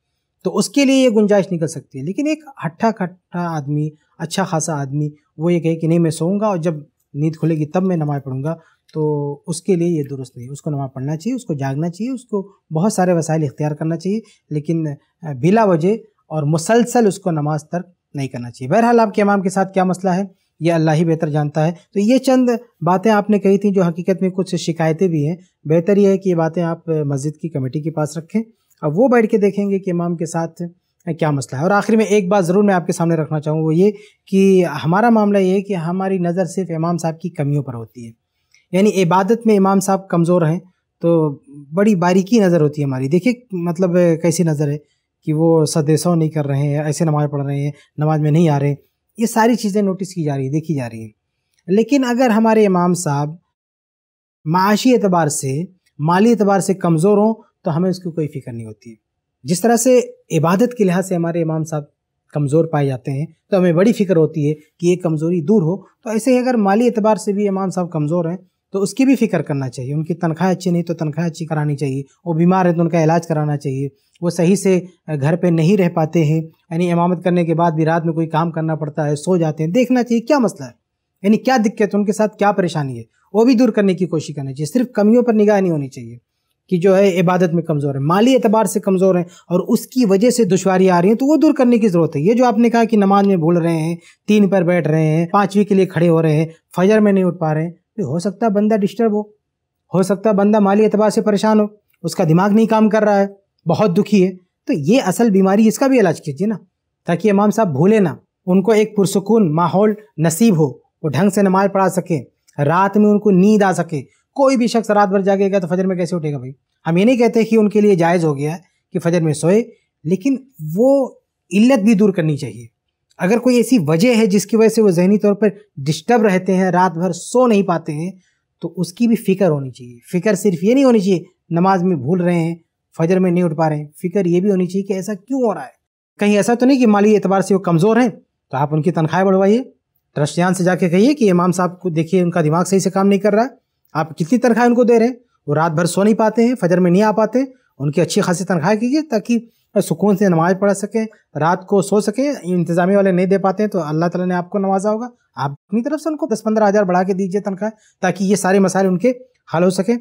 तो उसके लिए ये गुंजाइश निकल सकती है लेकिन एक हट्ठा खट्ठा आदमी अच्छा खासा आदमी वो ये कहे कि नहीं मैं सोऊंगा और जब नींद खुलेगी तब मैं नमाज़ पढ़ूंगा तो उसके लिए ये दुरुस्त नहीं उसको नमाज़ पढ़ना चाहिए उसको जागना चाहिए उसको बहुत सारे वसाइल इख्तियार करना चाहिए लेकिन बिला वजह और मुसलसल उसको नमाज तर्क नहीं करना चाहिए बहरहाल आपके इमाम के साथ क्या मसला है ये अल्लाह ही बेहतर जानता है तो ये चंद बातें आपने कही थी जो हकीकत में कुछ शिकायतें भी हैं बेहतर यह है कि ये बातें आप मस्जिद की कमेटी के पास रखें अब वो बैठ के देखेंगे कि इमाम के साथ क्या मसला है और आखिर में एक बात ज़रूर मैं आपके सामने रखना चाहूँ वो ये कि हमारा मामला ये है कि हमारी नज़र सिर्फ इमाम साहब की कमियों पर होती है यानी इबादत में इमाम साहब कमज़ोर हैं तो बड़ी बारीकी नज़र होती है हमारी देखिए मतलब कैसी नज़र है कि वो सदैसौ नहीं कर रहे हैं ऐसे नमाज़ पढ़ रहे हैं नमाज में नहीं आ रहे ये सारी चीज़ें नोटिस की जा रही है देखी जा रही है लेकिन अगर हमारे इमाम साहब माशी एतबार से माली एतबार से कमज़ोर हों तो हमें उसकी कोई फिक्र नहीं होती है जिस तरह से इबादत के लिहाज से हमारे इमाम साहब कमज़ोर पाए जाते हैं तो हमें बड़ी फिक्र होती है कि ये कमज़ोरी दूर हो तो ऐसे ही अगर माली एतबार से भी इमाम साहब कमज़ोर हैं तो उसकी भी फिक्र करना चाहिए उनकी तनख्वाह अच्छी नहीं तो तनख्वाह अच्छी करानी चाहिए वो बीमार है तो उनका इलाज कराना चाहिए वो सही से घर पे नहीं रह पाते हैं यानी इमामत करने के बाद भी रात में कोई काम करना पड़ता है सो जाते हैं देखना चाहिए क्या मसला है यानी क्या दिक्कत है उनके साथ क्या परेशानी है वो भी दूर करने की कोशिश करनी चाहिए सिर्फ कमियों पर निगाह नहीं होनी चाहिए कि जो है इबादत में कमज़ोर है माली एतबार से कमज़ोर हैं और उसकी वजह से दुशारी आ रही है तो वो दूर करने की ज़रूरत है ये जो आपने कहा कि नमाज में भूल रहे हैं तीन पर बैठ रहे हैं पाँचवीं के लिए खड़े हो रहे हैं फजर में नहीं उठ पा रहे हैं तो हो सकता है बंदा डिस्टर्ब हो हो सकता है बंदा माली एतबार से परेशान हो उसका दिमाग नहीं काम कर रहा है बहुत दुखी है तो ये असल बीमारी इसका भी इलाज कीजिए ना ताकि इमाम साहब भूले ना उनको एक पुरसकून माहौल नसीब हो वो ढंग से नमाज पढ़ा सकें रात में उनको नींद आ सके कोई भी शख्स रात भर जागेगा तो फजर में कैसे उठेगा भाई हम ये नहीं कहते कि उनके लिए जायज़ हो गया कि फजर में सोए लेकिन वो इल्लत भी दूर करनी चाहिए अगर कोई ऐसी वजह है जिसकी वजह से वो जहनी तौर पर डिस्टर्ब रहते हैं रात भर सो नहीं पाते हैं तो उसकी भी फ़िक्र होनी चाहिए फ़िक्र सिर्फ ये नहीं होनी चाहिए नमाज में भूल रहे हैं फजर में नहीं उठ पा रहे हैं फ़िक्र ये भी होनी चाहिए कि ऐसा क्यों हो रहा है कहीं ऐसा तो नहीं कि माली एतबार से वो कमज़ोर हैं तो आप उनकी तनख्वाह बढ़वाइए ट्रस्टियान से जाके कहिए कि इमाम साहब को देखिए उनका दिमाग सही से काम नहीं कर रहा आप कितनी तनख्वाह उनको दे रहे हैं वो रात भर सो नहीं पाते हैं फजर में नहीं आ पाते उनकी अच्छी खासी तनख्वाह कीजिए ताकि सुकून से नमाज़ पढ़ सकें रात को सो सकें इंतज़ामी वाले नहीं दे पाते हैं तो अल्लाह ताला ने आपको नवाजा होगा आप अपनी तरफ से उनको दस पंद्रह हज़ार बढ़ा के दीजिए तनख्वाह ताकि ये सारे मसाले उनके हल हो सकें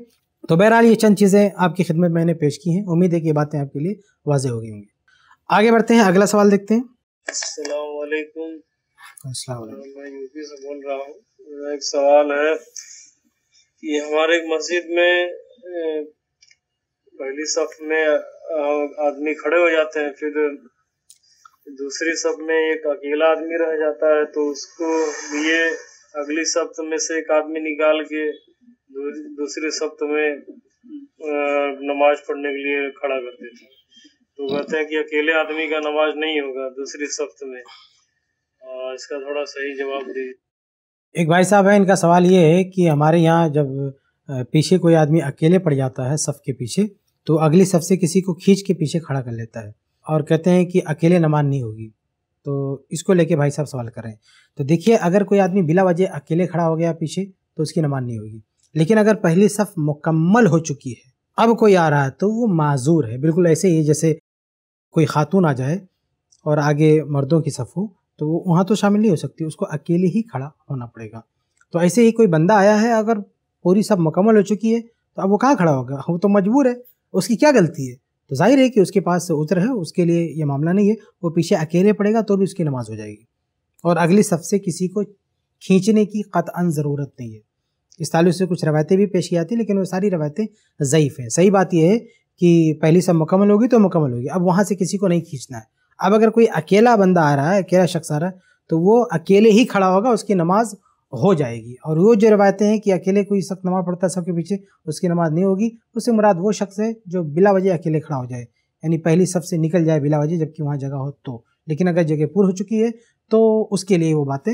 तो बहरहाल ये चंद चीज़ें आपकी खिदमत मैंने पेश की हैं उम्मीद है कि ये बातें आपके लिए वाजह हो गई होंगी आगे बढ़ते हैं अगला सवाल देखते हैं
बोल रहा हूँ एक सवाल है कि हमारे मस्जिद में पहली सफ में आदमी खड़े हो जाते हैं फिर दूसरी सफ में एक अकेला आदमी रह जाता है तो उसको ये अगली सप्त में से एक आदमी निकाल के दूसरे सप्त में नमाज पढ़ने के लिए खड़ा कर देते हैं तो कहते हैं कि अकेले आदमी का नमाज नहीं होगा दूसरी सप्त में इसका थोड़ा सही जवाब दीजिए
एक भाई साहब है इनका सवाल ये है कि हमारे यहाँ जब पीछे कोई आदमी अकेले पड़ जाता है सफ के पीछे तो अगली सफ से किसी को खींच के पीछे खड़ा कर लेता है और कहते हैं कि अकेले नमाज नहीं होगी तो इसको लेके भाई साहब सवाल कर रहे हैं तो देखिए अगर कोई आदमी बिला वजह अकेले खड़ा हो गया पीछे तो उसकी नमाज नहीं होगी लेकिन अगर पहली सफ मुकम्मल हो चुकी है अब कोई आ रहा है तो वो माजूर है बिल्कुल ऐसे ही जैसे कोई खातून आ जाए और आगे मर्दों की सफ़ हो तो वो वहाँ तो शामिल नहीं हो सकती उसको अकेले ही खड़ा होना पड़ेगा तो ऐसे ही कोई बंदा आया है अगर पूरी सब मुकम्मल हो चुकी है तो अब वो कहाँ खड़ा होगा वो तो मजबूर है उसकी क्या गलती है तो जाहिर है कि उसके पास उतर है उसके लिए ये मामला नहीं है वो पीछे अकेले पड़ेगा तो भी उसकी नमाज हो जाएगी और अगली सफ से किसी को खींचने की कतअन ज़रूरत नहीं है इस तालु से कुछ रवायतें भी पेश की जाती लेकिन वो सारी रवायतें ज़यीफ़ हैं सही बात यह है कि पहली सब मुकम्मल होगी तो मुकम्मल होगी अब वहाँ से किसी को नहीं खींचना है अब अगर कोई अकेला बंदा आ रहा है अकेला शख्स आ रहा है तो वो अकेले ही खड़ा होगा उसकी नमाज हो जाएगी और वो जो रवायतें हैं कि अकेले कोई सख्त नमाज पढ़ता है सबके पीछे उसकी नमाज नहीं होगी उससे मुराद वो शख्स है जो बिला वजह अकेले खड़ा हो जाए यानी पहली सबसे निकल जाए बिला वजह जबकि वहाँ जगह हो तो लेकिन अगर जगह पूर हो चुकी है तो उसके लिए वो बातें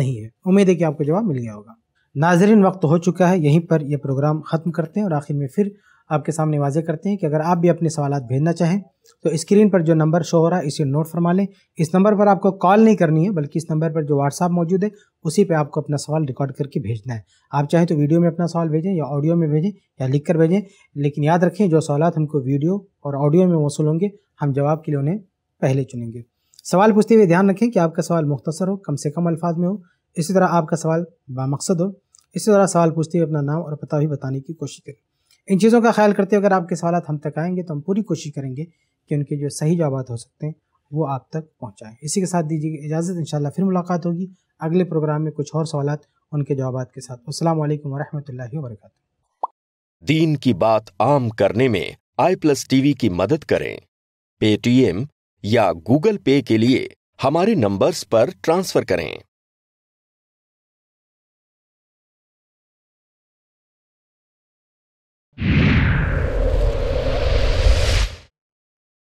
नहीं है उम्मीद है कि आपको जवाब मिल गया होगा नाजरीन वक्त हो चुका है यहीं पर यह प्रोग्राम ख़त्म करते हैं और आखिर में फिर आपके सामने वाजे करते हैं कि अगर आप भी अपने सवाल भेजना चाहें तो स्क्रीन पर जो नंबर शो हो रहा है इसे नोट फरमा लें इस नंबर पर आपको कॉल नहीं करनी है बल्कि इस नंबर पर जो व्हाट्सअप मौजूद है उसी पर आपको अपना सवाल रिकॉर्ड करके भेजना है आप चाहें तो वीडियो में अपना सवाल भेजें या ऑडियो में भेजें या लिख कर भेजें लेकिन याद रखें जो सवाल हमको वीडियो और ऑडियो में मौसू होंगे हम जवाब के लिए उन्हें पहले चुनेंगे सवाल पूछते हुए ध्यान रखें कि आपका सवाल मुख्तसर हो कम से कम अल्फाज में हो इसी तरह आपका सवाल बामकसद हो इसी तरह सवाल पूछते हुए अपना नाम और पता भी बताने की कोशिश करें इन चीज़ों का ख्याल करते हुए अगर आपके सवाल हम तक आएंगे तो हम पूरी कोशिश करेंगे कि उनके जो सही जवाब हो तो सकते हैं वो आप तक पहुँचाएँ इसी के साथ दीजिए इजाज़त इन फिर मुलाकात होगी अगले प्रोग्राम में कुछ और सवाल उनके जवाब के साथ असल वरहमल वरक
दीन की बात आम करने में आई प्लस टीवी की मदद करें पेटीएम या गूगल पे के लिए हमारे नंबर्स पर ट्रांसफर करें